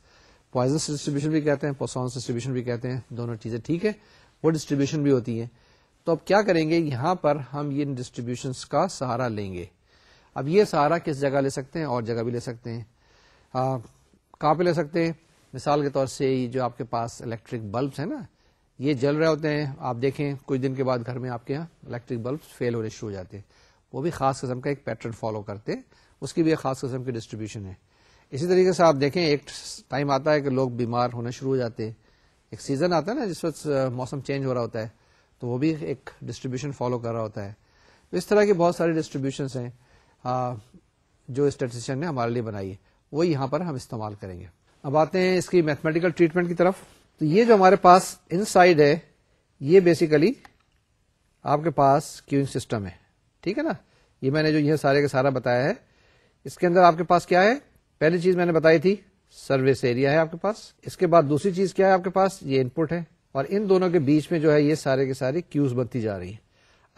Poisson's distribution भी कहते हैं पोसॉन्स डिस्ट्रीब्यूशन भी कहते हैं दोनों चीजें ठीक है वो डिस्ट्रीब्यूशन भी होती है तो अब क्या करेंगे यहां पर हम ये डिस्ट्रीब्यूशन का सहारा लेंगे अब ये सहारा किस जगह ले सकते हैं और जगह भी ले सकते हैं कहाँ पे ले सकते हैं मिसाल के तौर से ये जो आपके पास इलेक्ट्रिक बल्ब है ना ये जल रहे होते हैं आप देखें कुछ दिन के बाद घर में आपके यहाँ इलेक्ट्रिक बल्ब फेल होने शुरू हो जाते हैं वो भी खास किस्म का एक पैटर्न फॉलो करते हैं उसकी भी एक खास किस्म की डिस्ट्रीब्यूशन है इसी तरीके से आप देखें एक टाइम आता है कि लोग बीमार होना शुरू हो जाते हैं एक सीजन आता है ना जिस वक्त मौसम चेंज हो रहा होता है तो वो भी एक डिस्ट्रीब्यूशन फॉलो कर रहा होता है तो इस तरह के बहुत सारे डिस्ट्रीब्यूशन हैं आ, जो स्टेटिस्टिशियन ने हमारे लिए बनाई है वो यहाँ पर हम इस्तेमाल करेंगे अब आते हैं इसकी मैथमेटिकल ट्रीटमेंट की तरफ तो ये जो हमारे पास इनसाइड है ये बेसिकली आपके पास क्यूइंग सिस्टम है ठीक है ना ये मैंने जो यह सारे का सारा बताया है इसके अंदर आपके पास क्या है पहली चीज मैंने बताई थी सर्विस एरिया है आपके पास इसके बाद दूसरी चीज क्या है आपके पास ये इनपुट है और इन दोनों के बीच में जो है ये सारे के सारे क्यूज बनती जा रही है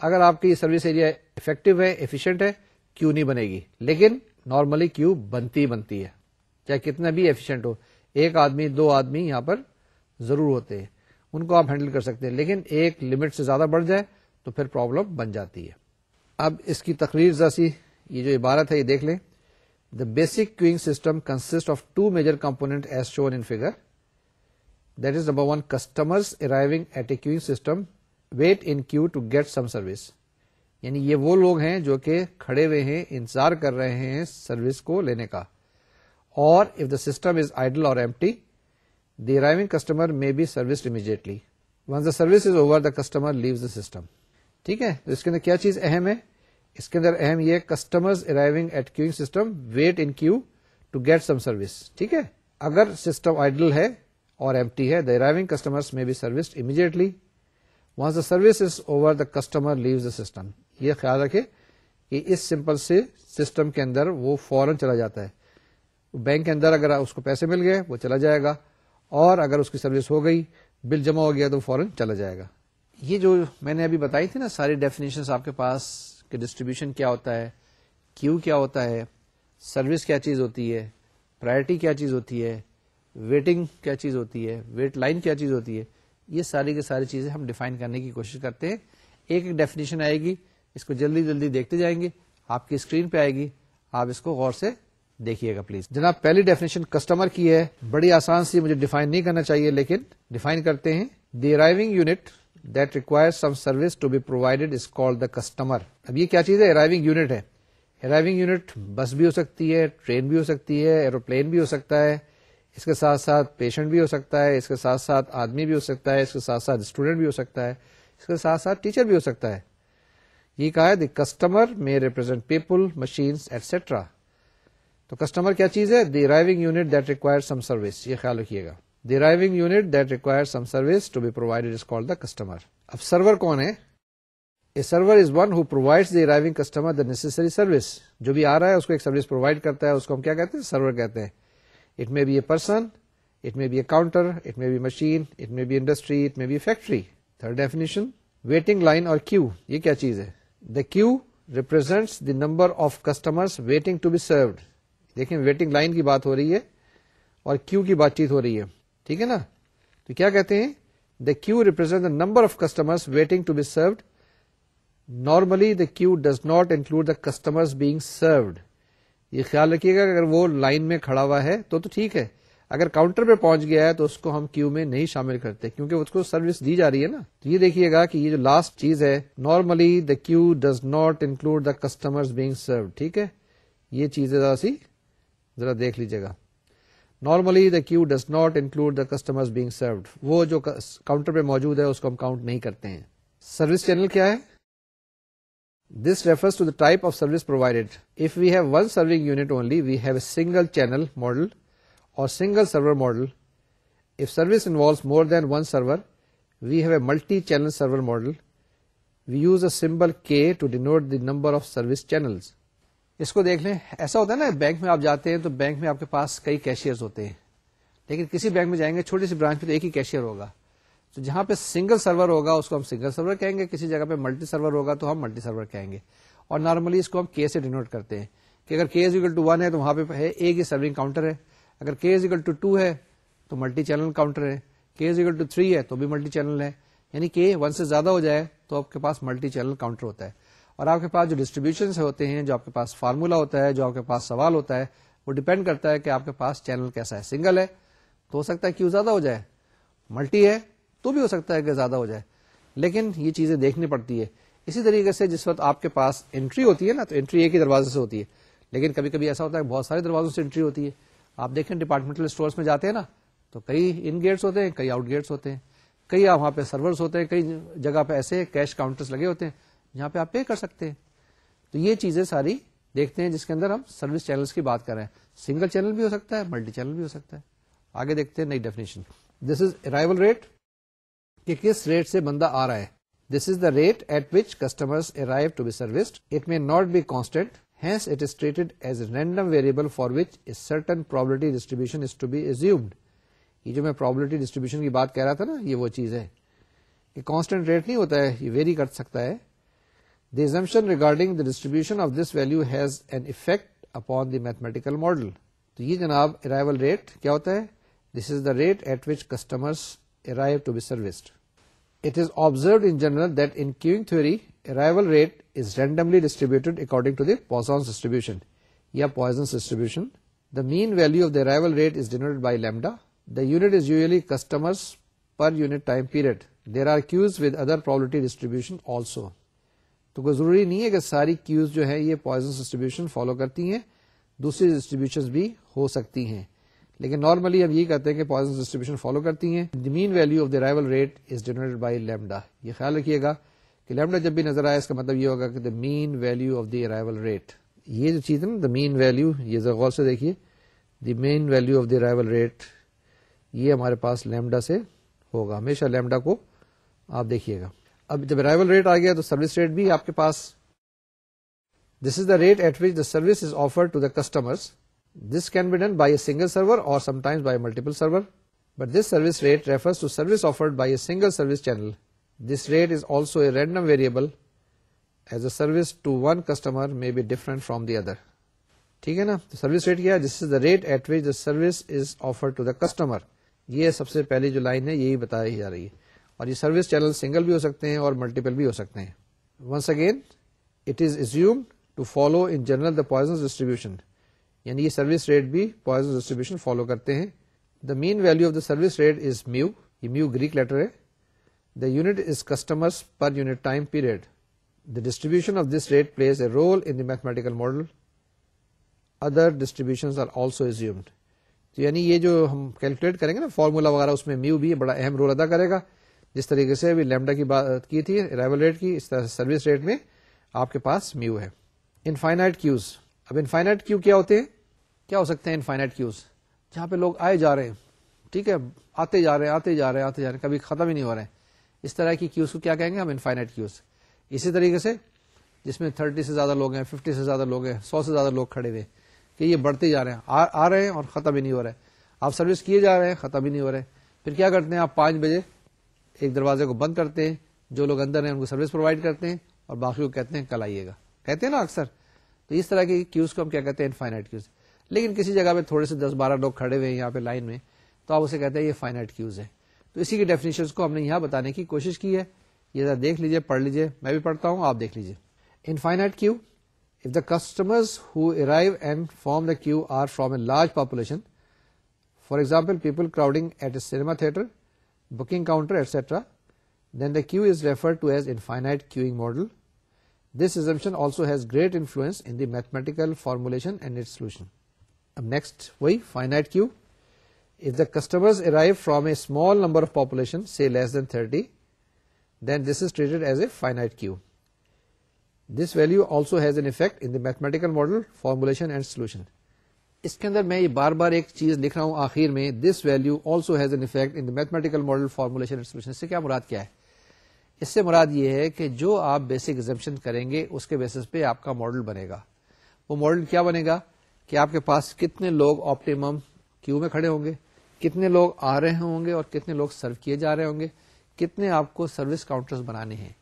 अगर आपकी ये सर्विस एरिया इफेक्टिव है एफिशिएंट है क्यू नहीं बनेगी लेकिन नॉर्मली क्यू बनती ही बनती है चाहे कितना भी एफिशिएंट हो एक आदमी दो आदमी यहाँ पर जरूर होते हैं उनको आप हैंडल कर सकते हैं लेकिन एक लिमिट से ज्यादा बढ़ जाए तो फिर प्रॉब्लम बन जाती है अब इसकी तकरीर जैसी ये जो इबारत है ये देख लें the basic queuing system consist of two major component as shown in figure That is number one, customers arriving at a queuing system wait in queue to get some service. यानी ये वो लोग हैं जो कि खड़े हुए हैं इंतजार कर रहे हैं सर्विस को लेने का और if the system is idle और empty the arriving customer may be serviced immediately. Once the service is over, the customer leaves the system. ठीक है तो इसके अंदर क्या चीज अहम है इसके अंदर अहम ये customers arriving at queuing system wait in queue to get some service ठीक है अगर सिस्टम आइडल है or empty है the arriving customers may be serviced immediately once the service is over the customer leaves the system ये ख्याल रखें कि इस सिंपल से सिस्टम के अंदर वो फौरन चला जाता है बैंक के अंदर अगर उसको पैसे मिल गए वो चला जाएगा और अगर उसकी सर्विस हो गई बिल जमा हो गया तो फौरन चला जाएगा ये जो मैंने अभी बताई थी ना सारी डेफिनेशंस आपके पास कि डिस्ट्रीब्यूशन क्या होता है क्यू क्या होता है सर्विस क्या चीज़ होती है प्रायोरिटी क्या चीज़ होती है वेटिंग क्या चीज होती है वेट लाइन क्या चीज होती है ये सारी की सारी चीजें हम डिफाइन करने की कोशिश करते हैं एक एक डेफिनेशन आएगी इसको जल्दी जल्दी देखते जाएंगे आपकी स्क्रीन पे आएगी आप इसको गौर से देखिएगा प्लीज जनाब पहली डेफिनेशन कस्टमर की है बड़ी आसान सी मुझे डिफाइन नहीं करना चाहिए लेकिन डिफाइन करते हैं the arriving unit that require some service to be provided is called the customer अब ये क्या चीज है अराइविंग यूनिट है अराइविंग यूनिट बस भी हो सकती है ट्रेन भी हो सकती है एरोप्लेन भी हो सकता है इसके साथ साथ पेशेंट भी हो सकता है इसके साथ साथ आदमी भी हो सकता है इसके साथ साथ स्टूडेंट भी हो सकता है इसके साथ साथ टीचर भी हो सकता है ये कहा है the customer may represent people machine etcetera तो कस्टमर क्या चीज है the arriving unit that require some service ये ख्याल रखिएगा the arriving unit that require some service to be provided is called the customer अब सर्वर कौन है a server is one who provides the arriving customer the necessary service जो भी आ रहा है उसको एक सर्विस प्रोवाइड करता है उसको हम क्या कहते हैं सर्वर कहते हैं It may be a person, it may be a counter, it may be machine, it may be industry, it may be factory. Third definition, waiting line or queue. ये क्या चीज़ The queue represents the number of customers waiting to be served. देखें waiting line की बात हो रही है queue की बातचीत हो रही है. ठीक The queue represents the number of customers waiting to be served. Normally, the queue does not include the customers being served. ये ख्याल रखिएगा अगर वो लाइन में खड़ा हुआ है तो तो ठीक है अगर काउंटर पे पहुंच गया है तो उसको हम क्यू में नहीं शामिल करते क्योंकि उसको सर्विस दी जा रही है ना तो ये देखिएगा कि ये जो लास्ट चीज है normally the queue does not include the customers being serve ठीक है ये चीजें जरा सी जरा देख लीजिएगा normally the queue does not include the customers being serve वो जो काउंटर पे मौजूद है उसको हम काउंट नहीं करते हैं सर्विस चैनल क्या है This refers to the type of service provided. If we have one serving unit only, we have a single channel model or single server model. If service involves more than one server, we have a multi-channel server model. We use a symbol K to denote the number of service channels. اس کو دیکھ لیں ایسا ہوتا ہے نا bank میں آپ جاتے ہیں تو بینک میں آپ کے پاس کئی कई ہوتے ہیں لیکن کسی بینک میں جائیں گے چھوٹی سی برانچ میں تو ایک ہی कैशियर ہوگا तो जहां पे सिंगल सर्वर होगा उसको हम सिंगल सर्वर कहेंगे किसी जगह पे मल्टी सर्वर होगा तो हम मल्टी सर्वर कहेंगे और नॉर्मली इसको हम के से डिनोट करते हैं कि अगर के इज इक्वल टू वन है तो वहां पे है एक ही सर्विंग काउंटर है अगर के इज इक्वल टू टू है तो मल्टी चैनल काउंटर है के इज इक्वल टू थ्री है तो भी मल्टी चैनल है यानी के वन से ज्यादा हो जाए तो आपके पास मल्टी चैनल काउंटर होता है और आपके पास जो डिस्ट्रीब्यूशन होते हैं जो आपके पास फार्मूला होता है जो आपके पास सवाल होता है वो डिपेंड करता है कि आपके पास चैनल कैसा है सिंगल है तो हो सकता है क्यू ज्यादा हो जाए मल्टी है तो भी हो सकता है कि ज्यादा हो जाए लेकिन ये चीजें देखनी पड़ती है इसी तरीके से जिस वक्त आपके पास एंट्री होती है ना तो एंट्री एक ही दरवाजे से होती है लेकिन कभी कभी ऐसा होता है बहुत सारे दरवाजों से एंट्री होती है आप देखें डिपार्टमेंटल स्टोर्स में जाते हैं ना तो कई इन गेट्स होते हैं कई आउट गेट्स होते हैं कई वहां पे सर्वर्स होते हैं कई जगह पे ऐसे कैश काउंटर्स लगे होते हैं जहां पे आप पे कर सकते हैं तो ये चीजें सारी देखते हैं जिसके अंदर हम सर्विस चैनल्स की बात कर रहे हैं सिंगल चैनल भी हो सकता है मल्टी चैनल भी हो सकता है आगे देखते हैं नई definition this is arrival rate कि किस रेट से बंदा आ रहा है this is the rate at which customers arrive to be serviced it may not be constant hence it is treated as a random variable for which a certain probability distribution is to be assumed ये जो मैं probability distribution की बात कह रहा था ना ये वो चीज है कि constant rate नहीं होता है ये vary कर सकता है the assumption regarding the distribution of this value has an effect upon the mathematical model तो ये जनाब arrival rate क्या होता है this is the rate at which customers arrive to be serviced. It is observed in general that in queuing theory, arrival rate is randomly distributed according to the Poisson's distribution yeah, Poisson's distribution. The mean value of the arrival rate is denoted by lambda. The unit is usually customers per unit time period. There are queues with other probability distribution also. تو کوئی ضروری نہیں ہے کہ ساری cues جو ہے یہ पॉइजन ڈسٹریبیوشن فالو کرتی ہیں دوسری ڈسٹریبیوشن بھی ہو سکتی ہیں लेकिन नॉर्मली हम यही कहते हैं कि पॉइजन डिस्ट्रीब्यूशन फॉलो करती हैं the mean value of the arrival rate is denoted by lambda ये ख्याल रखिएगा कि लेमडा जब भी नजर आए इसका मतलब ये होगा कि the mean value of the arrival rate ये जो चीज़ है ना द मीन वैल्यू ये जगौर से देखिए the mean value of the arrival rate ये हमारे पास लेमडा से होगा हमेशा लेमडा को आप देखिएगा अब जब अराइवल रेट आ गया तो सर्विस रेट भी आपके पास this is the rate at which the service is offered to the customers This can be done by a single server or sometimes by multiple server. But this service rate refers to service offered by a single service channel. This rate is also a random variable as a service to one customer may be different from the other. ठीक है ना तो service rate क्या है is is the rate at which the service is offer to the customer ये सबसे पहली जो लाइन है यही बताई जा रही है और ये सर्विस चैनल सिंगल भी हो सकते हैं और मल्टीपल भी हो सकते हैं once again it is assumed to follow in general the Poisson's distribution यानी ये सर्विस रेट भी पॉइजन डिस्ट्रीब्यूशन फॉलो करते हैं the mean value of the service rate is mu ये म्यू ग्रीक लेटर है the unit is customers per unit time period the distribution of this rate plays a role in the mathematical model other distribution are also assumed तो यानी ये जो हम calculate करेंगे ना formula वगैरह उसमें म्यू भी बड़ा अहम रोल अदा करेगा जिस तरीके से अभी लेमडा की बात की थी अराइवल रेट की इस तरह सर्विस रेट में आपके पास म्यू है इनफाइनाइट क्यूज अब इनफाइनाइट क्यू क्या होते हैं क्या हो सकते हैं इनफाइनाइट क्यूज जहां पे लोग आए जा रहे हैं ठीक है आते जा रहे हैं आते जा रहे हैं आते जा रहे हैं कभी खत्म ही नहीं हो रहे हैं इस तरह की क्यूज को क्या कहेंगे हम इनफाइनाइट क्यूज इसी तरीके से जिसमें थर्टी से ज्यादा लोग हैं फिफ्टी से ज्यादा लोग हैं सौ से ज्यादा लोग खड़े हुए कि ये बढ़ते जा रहे हैं आ, आ रहे हैं और खत्म ही नहीं हो रहे आप सर्विस किए जा रहे हैं खत्म ही नहीं हो रहे फिर क्या करते हैं आप पांच बजे एक दरवाजे को बंद करते हैं जो लोग अंदर हैं उनको सर्विस प्रोवाइड करते हैं और बाकी को कहते हैं कल आइएगा कहते हैं ना अक्सर तो इस तरह की क्यूज को हम क्या कहते हैं इनफाइनाइट क्यूज लेकिन किसी जगह पे थोड़े से दस बारह लोग खड़े हुए हैं यहाँ पे लाइन में तो आप उसे कहते हैं ये फाइनाइट क्यूज है तो इसी की डेफिनेशन को हमने यहाँ बताने की कोशिश की है ये जरा देख लीजिए पढ़ लीजिए मैं भी पढ़ता हूँ आप देख लीजिए infinite queue if the customers who arrive and form the queue are from a large population for example people crowding at a cinema theatre booking counter etcetera then the queue is referred to as infinite queuing model. This assumption also has great influence in the mathematical formulation and its solution. अब next वही finite queue if the customers arrive from a small number of population say less than 30 then this is treated as a finite queue this value also has an effect in the mathematical model formulation and solution इसके अंदर मैं ये बार बार एक चीज लिख रहा हूं आखिर में this value also has an effect in the mathematical model formulation and solution इससे क्या मुराद क्या है इससे मुराद ये है कि जो आप बेसिक एग्जाम्पन करेंगे उसके बेसिस पे आपका मॉडल बनेगा वो मॉडल क्या बनेगा कि आपके पास कितने लोग ऑप्टिमम क्यू में खड़े होंगे कितने लोग आ रहे होंगे और कितने लोग सर्व किए जा रहे होंगे कितने आपको सर्विस काउंटर्स बनाने हैं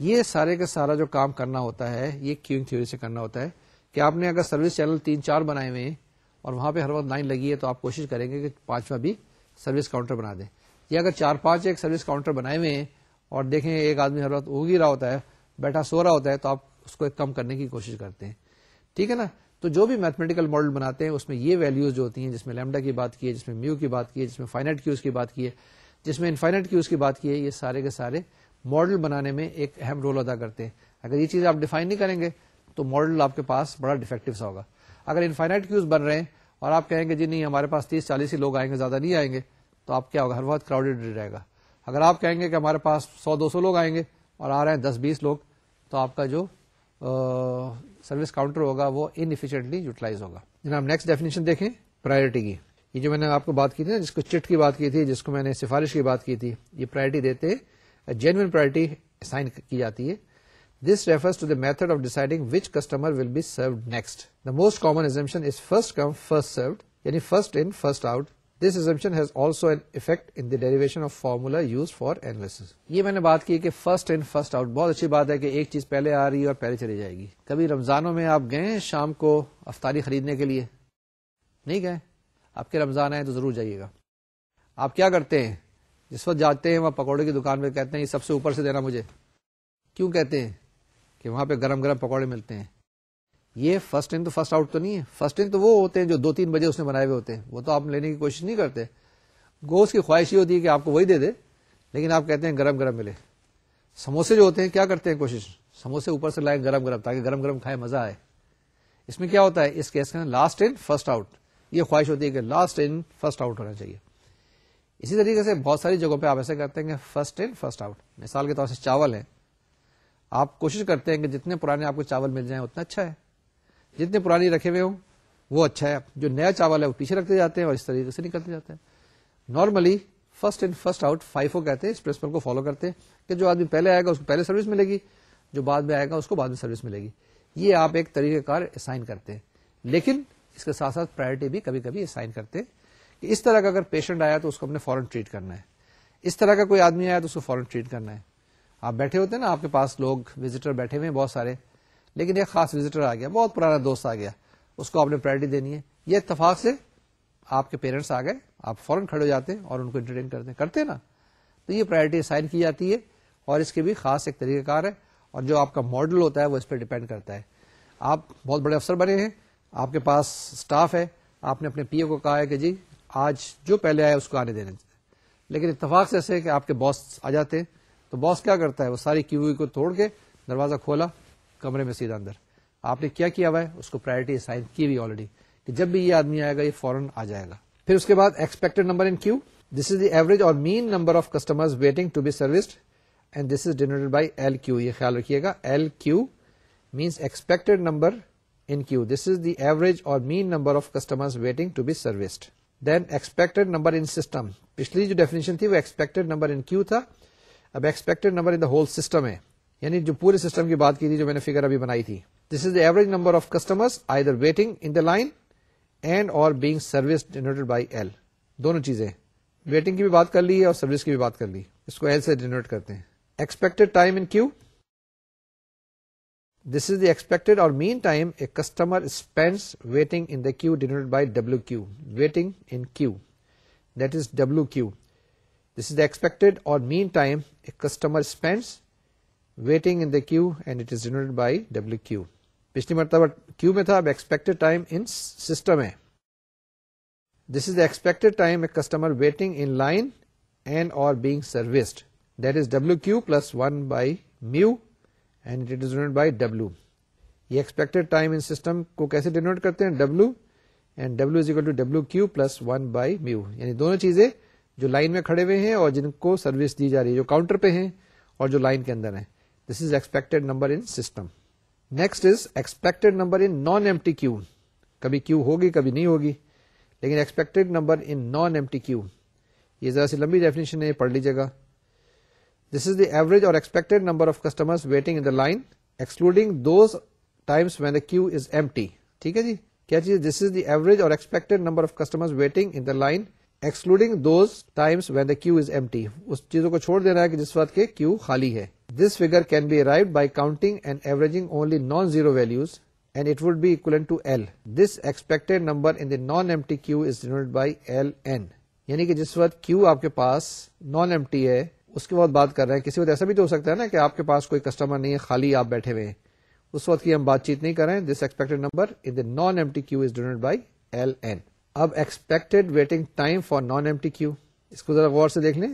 ये सारे का सारा जो काम करना होता है ये क्यूइंग थ्योरी से करना होता है कि आपने अगर सर्विस चैनल तीन चार बनाए हुए हैं और वहां पे हर वक्त लाइन लगी है तो आप कोशिश करेंगे कि पांचवा भी सर्विस काउंटर बना दें या अगर चार पांच एक सर्विस काउंटर बनाए हुए हैं और देखें एक आदमी हर वक्त उग ही रहा होता है बैठा सो रहा होता है तो आप उसको कम करने की कोशिश करते हैं ठीक है ना तो जो भी मैथमेटिकल मॉडल बनाते हैं उसमें ये वैल्यूज जो होती हैं जिसमें लेमडा की बात की है जिसमें म्यू की बात की है जिसमें फाइनाइट क्यूज की बात की है जिसमें इनफाइनाइट क्यूज की बात की है ये सारे के सारे मॉडल बनाने में एक अहम रोल अदा करते हैं अगर ये चीज आप डिफाइन नहीं करेंगे तो मॉडल आपके पास बड़ा डिफेक्टिव सा होगा अगर इनफाइनाइट क्यूज बन रहे हैं और आप कहेंगे जी नहीं हमारे पास तीस चालीस ही लोग आएंगे ज्यादा नहीं आएंगे तो आप क्या होगा हर बहुत क्राउडेड रहेगा अगर आप कहेंगे कि हमारे पास सौ दो सौ लोग आएंगे और आ रहे हैं दस बीस लोग तो आपका जो सर्विस काउंटर होगा वो इनफिशियंटली यूटिलाइज होगा जनाब नेक्स्ट डेफिनेशन देखें प्रायोरिटी की ये जो मैंने आपको बात की थी ना जिसको चिट की बात की थी जिसको मैंने सिफारिश की बात की थी ये प्रायोरिटी देते जेन्युन प्रायोरिटी असाइन की जाती है This refers to the method of deciding which customer will be served next. The most common assumption is first come, first served, यानी first in, first out this assumption has also an effect in the derivation of formula use for analysis ये मैंने बात की कि first in first out बहुत अच्छी बात है कि एक चीज पहले आ रही है और पहले चली जाएगी कभी रमजानों में आप गए शाम को अफ्तारी खरीदने के लिए नहीं गए आपके रमजान आए तो जरूर जाइएगा आप क्या करते हैं जिस वक्त जाते हैं वहां पकौड़े की दुकान में कहते हैं सबसे ऊपर से देना मुझे क्यों कहते हैं कि वहां पे गरम गरम पकौड़े मिलते हैं ये फर्स्ट इन तो फर्स्ट आउट तो नहीं है फर्स्ट इन तो वो होते हैं जो दो तीन बजे उसने बनाए हुए होते हैं वो तो आप लेने की कोशिश नहीं करते गो उसकी ख्वाहिश ये होती है कि आपको वही दे दे लेकिन आप कहते हैं गरम गरम मिले समोसे जो होते हैं क्या करते हैं कोशिश समोसे ऊपर से लाएं गरम गरम ताकि गरम गरम खाए मजा आए इसमें क्या होता है इस केस के लास्ट इन फर्स्ट आउट ये ख्वाहिश होती है कि लास्ट इन फर्स्ट आउट होना चाहिए इसी तरीके से बहुत सारी जगहों पे आप ऐसा करते हैं कि फर्स्ट इन फर्स्ट आउट मिसाल के तौर से चावल है आप कोशिश करते हैं कि जितने पुराने आपको चावल मिल जाए उतना अच्छा है जितने पुराने रखे हुए हों वो अच्छा है जो नया चावल है वो पीछे रखते जाते हैं और इस तरीके से निकलते जाते हैं normally first in first out FIFO कहते हैं इस प्रिंसिपल को फॉलो करते हैं कि जो आदमी पहले आएगा उसको पहले सर्विस मिलेगी जो बाद में आएगा उसको बाद में सर्विस मिलेगी ये आप एक तरीकेकार असाइन करते हैं लेकिन इसके साथ साथ प्रायोरिटी भी कभी कभी असाइन करते हैं कि इस तरह का अगर पेशेंट आया तो उसको हमने फॉरन ट्रीट करना है इस तरह का कोई आदमी आया तो उसको फॉरन ट्रीट करना है आप बैठे होते हैं ना आपके पास लोग विजिटर बैठे हुए हैं बहुत सारे लेकिन एक खास विजिटर आ गया बहुत पुराना दोस्त आ गया उसको आपने प्रायोरिटी देनी है ये इतफाक से आपके पेरेंट्स आ गए आप फौरन खड़े हो जाते हैं और उनको इंटरटेन करते हैं करते ना तो ये प्रायोरिटी असाइन की जाती है और इसके भी खास एक तरीक़ाकार है और जो आपका मॉडल होता है वो इस पर डिपेंड करता है आप बहुत बड़े अफसर बने हैं आपके पास स्टाफ है आपने अपने पीए को कहा है कि जी आज जो पहले आया उसको आने देना लेकिन इतफाक से ऐसे कि आपके बॉस आ जाते हैं तो बॉस क्या करता है वो सारी क्यू e को तोड़ के दरवाज़ा खोला कमरे में सीधा अंदर आपने क्या किया हुआ है उसको प्रायोरिटी असाइन की हुई ऑलरेडी कि जब भी ये आदमी आएगा ये फॉरन आ जाएगा फिर उसके बाद expected number in queue this is the average or mean number of customers waiting to be serviced and this is denoted by L Q ये ख्याल रखिएगा L Q means expected number in queue this is the average or mean number of customers waiting to be serviced then expected number in system पिछली जो definition थी वो expected number in queue था अब expected number in the whole system है यानी जो पूरे सिस्टम की बात की थी जो मैंने फिगर अभी बनाई थी this is the average number of customers either waiting in the line and or being service denoted by L दोनों चीजें वेटिंग की भी बात कर ली और सर्विस की भी बात कर ली इसको एल से डिनोट करते हैं expected time in queue this is the expected or mean time a customer spends waiting in the queue denoted by W Q waiting in queue that is W Q this is the expected or mean time a customer spends waiting in the queue and it is denoted by W Q पिछली मरतबा queue में था अब expected time in system है this is the expected time a customer waiting in line and or being serviced that is W Q plus one by mu and it is denoted by W ये expected time in system को कैसे denote करते हैं W and W is equal to W Q plus one by mu यानी दोनों चीजें जो line में खड़े हुए हैं और जिनको सर्विस दी जा रही है जो काउंटर पे हैं और जो लाइन के अंदर हैं This is expected number in system. Next is expected number in non-empty queue. कभी क्यू होगी कभी नहीं होगी लेकिन expected number in non empty queue ये जरा सी लंबी डेफिनेशन है पढ़ लीजिएगा this is the average or expected number of customers waiting in the line excluding those times when the queue is empty ठीक है जी क्या चीज this is the average or expected number of customers waiting in the line excluding those times when the queue is empty उस चीजों को छोड़ देना है कि जिस वक्त के क्यू खाली है this figure can be arrive by counting and averaging only non zero values and it would be equivalent to L. This expected number in the non-empty queue is denoted by Ln. यानी कि जिस वक्त Q आपके पास non empty है उसके बाद बात कर रहे हैं किसी वक्त ऐसा भी तो हो सकता है ना कि आपके पास कोई कस्टमर नहीं है खाली आप बैठे हुए हैं उस वक्त की हम बातचीत नहीं कर रहे हैं this expected number in the non empty queue is denoted by L N अब expected waiting time for non एम क्यू इसको जरा गौर से देख लें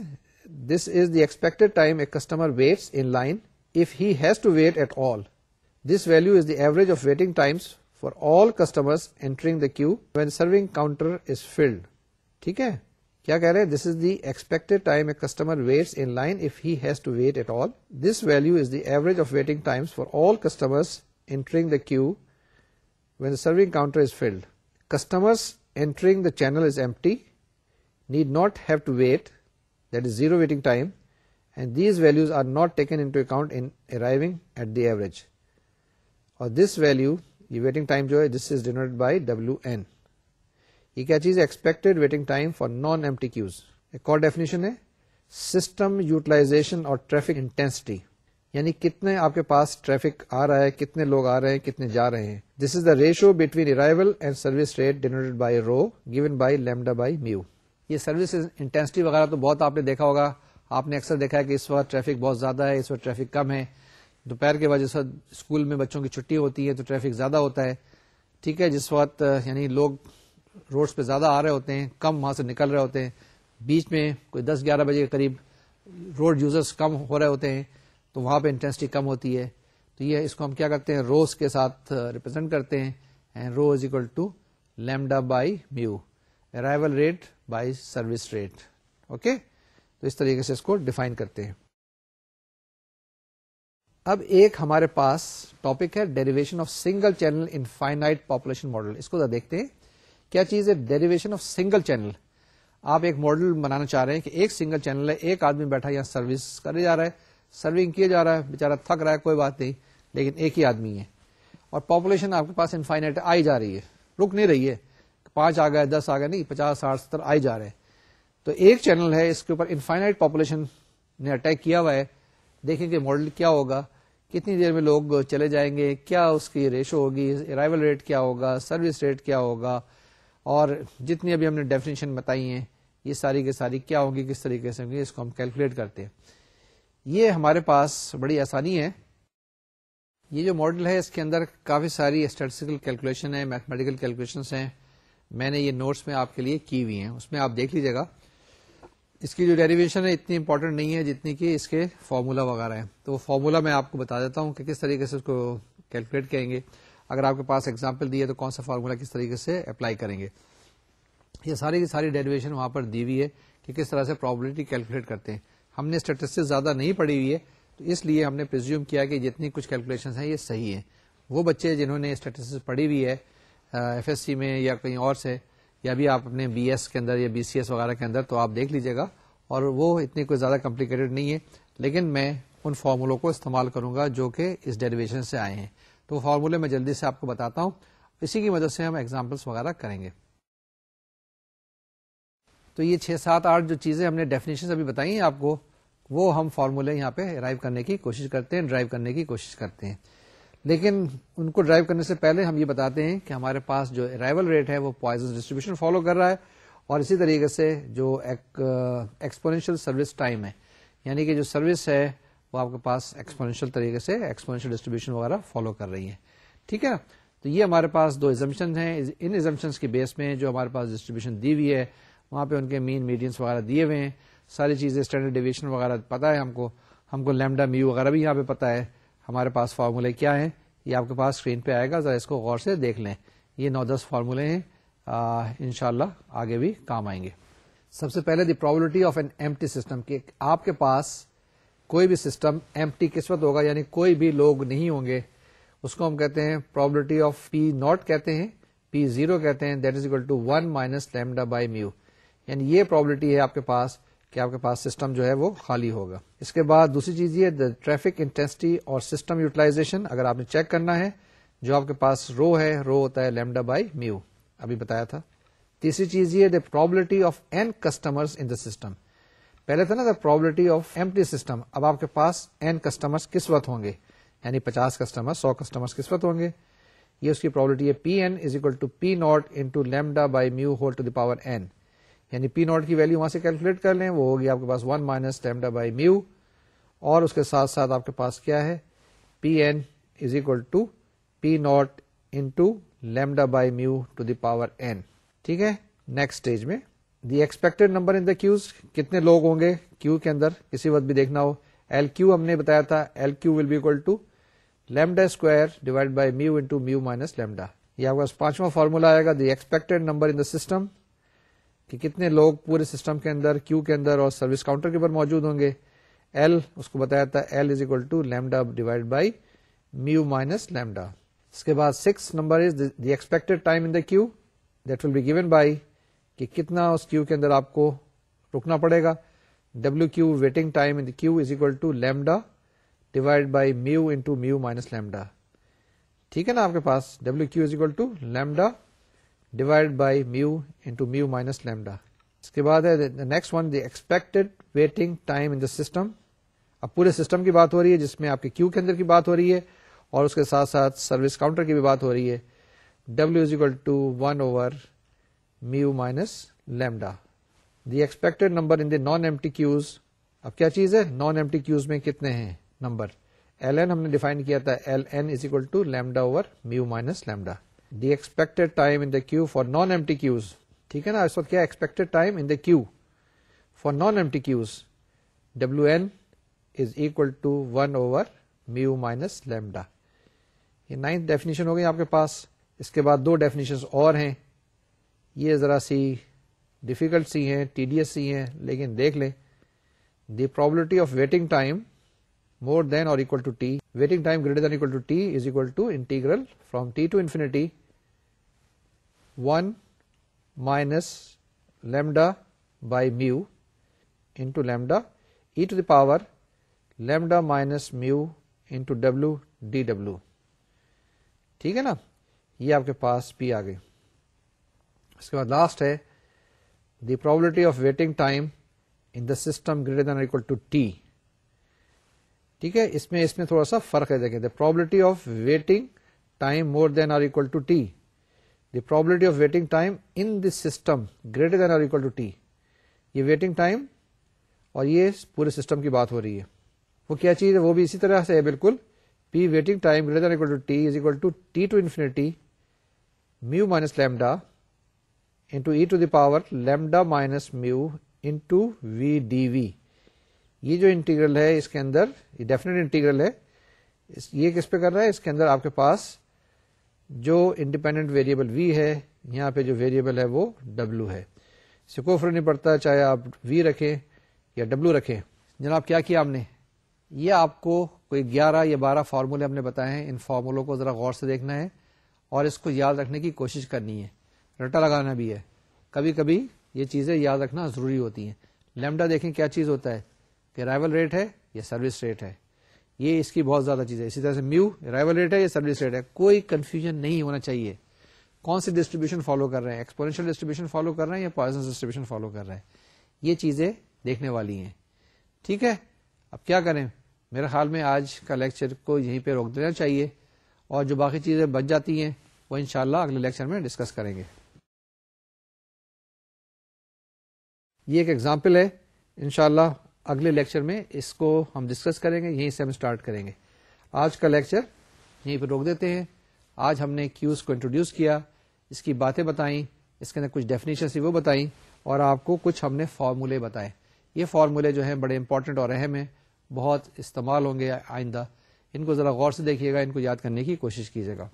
this is the expected time a customer waits in line if he has to wait at all this value is the average of waiting times for all customers entering the queue when serving counter is filled ठीक है क्या कह रहे हैं this is the expected time a customer waits in line if he has to wait at all this value is the average of waiting times for all customers entering the queue when the serving counter is filled. Customers entering the channel is empty need not have to wait that is zero waiting time and these values are not taken into account in arriving at the average Or this value, the waiting time जो है this is denoted by W N ये क्या चीज expected waiting time for non empty queues एक और definition है system यानी कितने आपके पास ट्रैफिक आ रहा है कितने लोग आ रहे हैं कितने जा रहे हैं this is the ratio between arrival and service rate denoted by rho given by lambda by mu ये सर्विस इंटेंसिटी वगैरह तो बहुत आपने देखा होगा आपने अक्सर देखा है कि इस वक्त ट्रैफिक बहुत ज्यादा है इस वक्त ट्रैफिक कम है दोपहर के वजह से स्कूल में बच्चों की छुट्टी होती है तो ट्रैफिक ज्यादा होता है ठीक है जिस वक्त यानी लोग रोड्स पे ज्यादा आ रहे होते हैं कम वहां से निकल रहे होते हैं बीच में कोई दस ग्यारह बजे के करीब रोड यूजर्स कम हो रहे होते हैं तो वहां पे इंटेंसिटी कम होती है तो ये इसको हम क्या करते हैं रोज के साथ रिप्रेजेंट uh, करते हैं and rho is equal to lambda by mu arrival rate by service rate okay तो इस तरीके से इसको डिफाइन करते हैं अब एक हमारे पास टॉपिक है derivation of single channel infinite population model इसको जरा तो देखते हैं क्या चीज है डेरिवेशन ऑफ सिंगल चैनल आप एक मॉडल बनाना चाह रहे हैं कि एक सिंगल चैनल है एक आदमी बैठा यहाँ सर्विस करे जा रहा है सर्विंग किया जा रहा है बेचारा थक रहा है कोई बात नहीं लेकिन एक ही आदमी है और पॉपुलेशन आपके पास इनफाइनाइट आई जा रही है रुक नहीं रही है पांच आ गए दस आ गए नहीं पचास साठ सत्तर आए जा रहे हैं तो एक चैनल है इसके ऊपर इनफाइनाइट पॉपुलेशन ने अटैक किया हुआ है देखेंगे मॉडल क्या होगा कितनी देर में लोग चले जाएंगे क्या उसकी रेशो होगी अराइवल रेट क्या होगा सर्विस रेट क्या होगा और जितनी अभी हमने डेफिनेशन बताई हैं ये सारी की सारी क्या होगी किस तरीके से होंगी इसको हम कैलकुलेट करते हैं ये हमारे पास बड़ी आसानी है ये जो मॉडल है इसके अंदर काफ़ी सारी स्टेटिस्टिकल कैलकुलेशन है मैथमेटिकल कैलकुलेशंस हैं मैंने ये नोट्स में आपके लिए की हुई हैं उसमें आप देख लीजिएगा इसकी जो डेरिवेशन है इतनी इंपॉर्टेंट नहीं है जितनी कि इसके फॉर्मूला वगैरह है तो फॉर्मूला मैं आपको बता देता हूँ कि किस तरीके से उसको कैलकुलेट करेंगे अगर आपके पास एग्जाम्पल दिए तो कौन सा फार्मूला किस तरीके से अप्लाई करेंगे ये सारी की सारी डेरिवेशन वहां पर दी हुई है कि किस तरह से प्रॉबिलिटी कैलकुलेट करते हैं हमने स्टेटिस्टिक्स ज़्यादा नहीं पढ़ी हुई है तो इसलिए हमने प्रिज्यूम किया कि जितनी कुछ कैलकुलेशन हैं ये सही हैं वो बच्चे जिन्होंने स्टेटिस्टिक्स पढ़ी हुई है एफ में या कहीं और से या भी आप अपने बी के अंदर या बी वगैरह के अंदर तो आप देख लीजिएगा और वो इतनी कोई ज़्यादा कॉम्प्लिकेटेड नहीं है लेकिन मैं उन फार्मूलों को इस्तेमाल करूंगा जो कि इस डेरिवेशन से आए हैं तो फार्मूले मैं जल्दी से आपको बताता हूँ इसी की मदद से हम एग्जाम्पल्स वगैरह करेंगे तो ये छः सात आठ जो चीज़ें हमने डेफिनेशन अभी बताई हैं आपको वो हम फार्मूले यहाँ पे अराइव करने की कोशिश करते हैं ड्राइव करने की कोशिश करते हैं लेकिन उनको ड्राइव करने से पहले हम ये बताते हैं कि हमारे पास जो अराइवल रेट है वो पॉइजन डिस्ट्रीब्यूशन फॉलो कर रहा है और इसी तरीके से जो एक एक्सपोनेंशियल सर्विस टाइम है यानी कि जो सर्विस है वो आपके पास एक्सपोनेंशियल तरीके से एक्सपोनेंशियल डिस्ट्रीब्यूशन वगैरह फॉलो कर रही है ठीक है तो ये हमारे पास दो एजम्पन हैं इन एजम्पन्स के बेस में जो हमारे पास डिस्ट्रीब्यूशन दी हुई है वहाँ पे उनके मीन मीडियंस वगैरह दिए हुए हैं सारी चीज़ें स्टैंडर्ड डिविएशन वगैरह पता है हमको हमको लेमडा म्यू वगैरह भी यहाँ पे पता है हमारे पास फार्मूले क्या हैं ये आपके पास स्क्रीन पे आएगा ज़रा इसको गौर से देख लें ये नौ दस फार्मूले हैं इन आगे भी काम आएंगे सबसे पहले द प्रॉबिलिटी ऑफ एन एम सिस्टम कि आपके पास कोई भी सिस्टम एम किस वक्त होगा यानी कोई भी लोग नहीं होंगे उसको हम कहते हैं प्रॉबिलिटी ऑफ पी नॉट कहते हैं पी जीरो कहते हैं that is equal to one minus lambda by mu यानी ये प्रॉबिलिटी है आपके पास कि आपके पास सिस्टम जो है वो खाली होगा इसके बाद दूसरी चीज ये ट्रैफिक इंटेंसिटी और सिस्टम यूटिलाइजेशन अगर आपने चेक करना है जो आपके पास रो है रो होता है लेमडा बाई म्यू अभी बताया था तीसरी चीज ये the probability of N customers in the system पहले था ना द प्रॉबिलिटी ऑफ एम सिस्टम अब आपके पास एन कस्टमर्स किस वक्त होंगे यानी पचास कस्टमर सौ कस्टमर्स किस वक्त होंगे ये उसकी प्रॉबिलिटी है P N is equal to P naught into lambda by mu whole to the power N यानी पी नॉट की वैल्यू वहां से कैलकुलेट कर लें वो होगी आपके पास one minus lambda by mu और उसके साथ साथ आपके पास क्या है P N is equal to P naught into lambda by mu to the power N ठीक है नेक्स्ट स्टेज में the expected number in the queues कितने लोग होंगे क्यू के अंदर किसी वक्त भी देखना हो एल क्यू हमने बताया था L Q will be equal to lambda square divide by mu into mu minus lambda ये आपका पांचवा फॉर्मूला आएगा the expected number in the system कि कितने लोग पूरे सिस्टम के अंदर क्यू के अंदर और सर्विस काउंटर के ऊपर मौजूद होंगे एल उसको बताया था L is equal to lambda divide by mu minus lambda इसके बाद six number is the expected time in the queue that will be given by कि कितना उस क्यू के अंदर आपको रुकना पड़ेगा W Q waiting time in the queue is equal to lambda divide by mu into mu minus lambda ठीक है ना आपके पास W Q is equal to lambda divide by mu into mu minus lambda इसके बाद है next one the expected waiting time in the system अब पूरे सिस्टम की बात हो रही है जिसमें आपके क्यू के अंदर की बात हो रही है और उसके साथ साथ सर्विस काउंटर की भी बात हो रही है W is equal to one over mu minus lambda the expected number in the non empty queues अब क्या चीज है नॉन एम्प्टी क्यूज में कितने हैं नंबर एल एन हमने डिफाइन किया था L N is equal to lambda over mu minus lambda the expected time in the queue for non empty queues ठीक है ना इस वक्त क्या expected time in the queue for non empty queues W N is equal to one over mu minus lambda ये ninth definition हो गई आपके पास इसके बाद दो डेफिनेशन और हैं ये जरा सी डिफिकल्ट सी हैं टीडियस सी हैं लेकिन देख लें the probability of waiting time more than or equal to t waiting time greater than or equal to t is equal to integral from t to infinity 1 minus lambda by mu into lambda e to the power lambda minus mu into w dw ठीक है ना ये आपके पास P आ गई इसके बाद last है the probability of waiting time in the system greater than equal to T ठीक है इसमें इसमें थोड़ा सा फर्क है देखें the probability of waiting time more than or equal to T the probability of waiting time in this system greater than or equal to T ये वेटिंग टाइम और ये पूरे सिस्टम की बात हो रही है वो क्या चीज़ है वो भी इसी तरह से है बिल्कुल P waiting time greater equal to T is equal to T to infinity mu minus lambda into e to the power lambda minus mu into v d v ये जो इंटीग्रल है इसके अंदर ये डेफिनेट इंटीग्रल है इस, ये किस पे कर रहा है इसके अंदर आपके पास जो इंडिपेंडेंट वेरिएबल वी है यहाँ पे जो वेरिएबल है वो डब्ल्यू है इससे कोई फर्क नहीं पड़ता चाहे आप वी रखें या डब्ल्यू रखें जनाब क्या किया आपने ये आपको कोई ग्यारह या बारह फार्मूले हमने बताए हैं इन फार्मूलों को ज़रा गौर से देखना है और इसको याद रखने की कोशिश करनी है रट्टा लगाना भी है कभी कभी ये चीज़ें याद रखना ज़रूरी होती हैं लेमडा देखें क्या चीज़ होता है कि राइवल रेट है या सर्विस रेट है ये इसकी बहुत ज्यादा चीज है इसी तरह से म्यू राइवल रेट है या सर्विस रेट है कोई कंफ्यूजन नहीं होना चाहिए कौन सी डिस्ट्रीब्यूशन फॉलो कर रहे हैं एक्सपोनेंशियल डिस्ट्रीब्यूशन फॉलो कर रहे हैं या पॉइजन डिस्ट्रीब्यूशन फॉलो कर रहे हैं ये चीजें देखने वाली हैं ठीक है अब क्या करें मेरे ख्याल में आज का लेक्चर को यहीं पे रोक देना चाहिए और जो बाकी चीजें बच जाती हैं वो इनशाला अगले लेक्चर में डिस्कस करेंगे ये एक एग्जाम्पल है इनशाला अगले लेक्चर में इसको हम डिस्कस करेंगे यहीं से हम स्टार्ट करेंगे आज का लेक्चर यहीं पर रोक देते हैं आज हमने क्यूज को इंट्रोड्यूस किया इसकी बातें बताई इसके अंदर कुछ डेफिनेशन थी वो बताई और आपको कुछ हमने फार्मूले बताए ये फार्मूले जो हैं बड़े इंपॉर्टेंट और अहम हैं बहुत इस्तेमाल होंगे आइंदा इनको ज़रा गौर से देखिएगा इनको याद करने की कोशिश कीजिएगा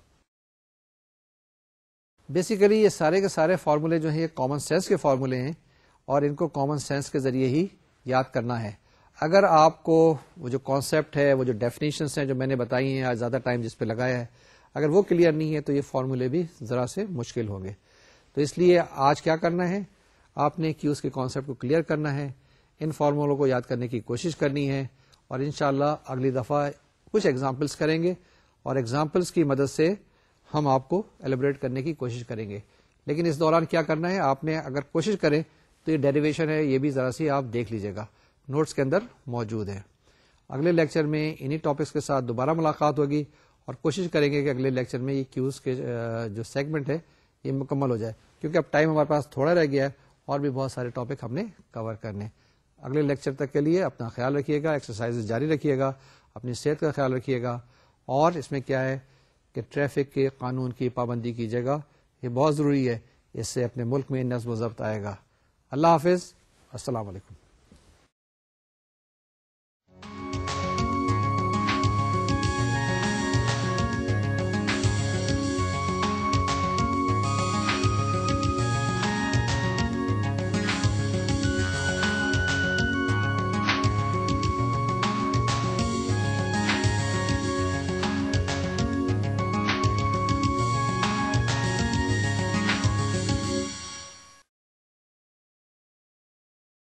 बेसिकली ये सारे के सारे फार्मूले जो हैं ये कॉमन सेंस के फार्मूले हैं और इनको कॉमन सेंस के ज़रिए ही याद करना है अगर आपको वो जो कॉन्सेप्ट है वो जो डेफिनेशन हैं जो मैंने बताई हैं आज ज़्यादा टाइम जिस पे लगाया है अगर वो क्लियर नहीं है तो ये फॉर्मूले भी ज़रा से मुश्किल होंगे तो इसलिए आज क्या करना है आपने क्यूज के कॉन्सेप्ट को क्लियर करना है इन फॉर्मूलों को याद करने की कोशिश करनी है और इन अगली दफ़ा कुछ एग्जाम्पल्स करेंगे और एग्जाम्पल्स की मदद से हम आपको एलेबरेट करने की कोशिश करेंगे लेकिन इस दौरान क्या करना है आपने अगर कोशिश करें तो ये डेरिवेशन है ये भी ज़रा सी आप देख लीजिएगा नोट्स के अंदर मौजूद है अगले लेक्चर में इन्हीं टॉपिक्स के साथ दोबारा मुलाकात होगी और कोशिश करेंगे कि अगले लेक्चर में ये क्यूज़ के जो सेगमेंट है ये मुकम्मल हो जाए क्योंकि अब टाइम हमारे पास थोड़ा रह गया है और भी बहुत सारे टॉपिक हमने कवर करने अगले लेक्चर तक के लिए अपना ख्याल रखिएगा एक्सरसाइज जारी रखिएगा अपनी सेहत का ख्याल रखिएगा और इसमें क्या है कि ट्रैफिक के कानून की पाबंदी कीजिएगा ये बहुत ज़रूरी है इससे अपने मुल्क में नज्म ज़ब्त आएगा अल्लाह हाफिज़ असलकम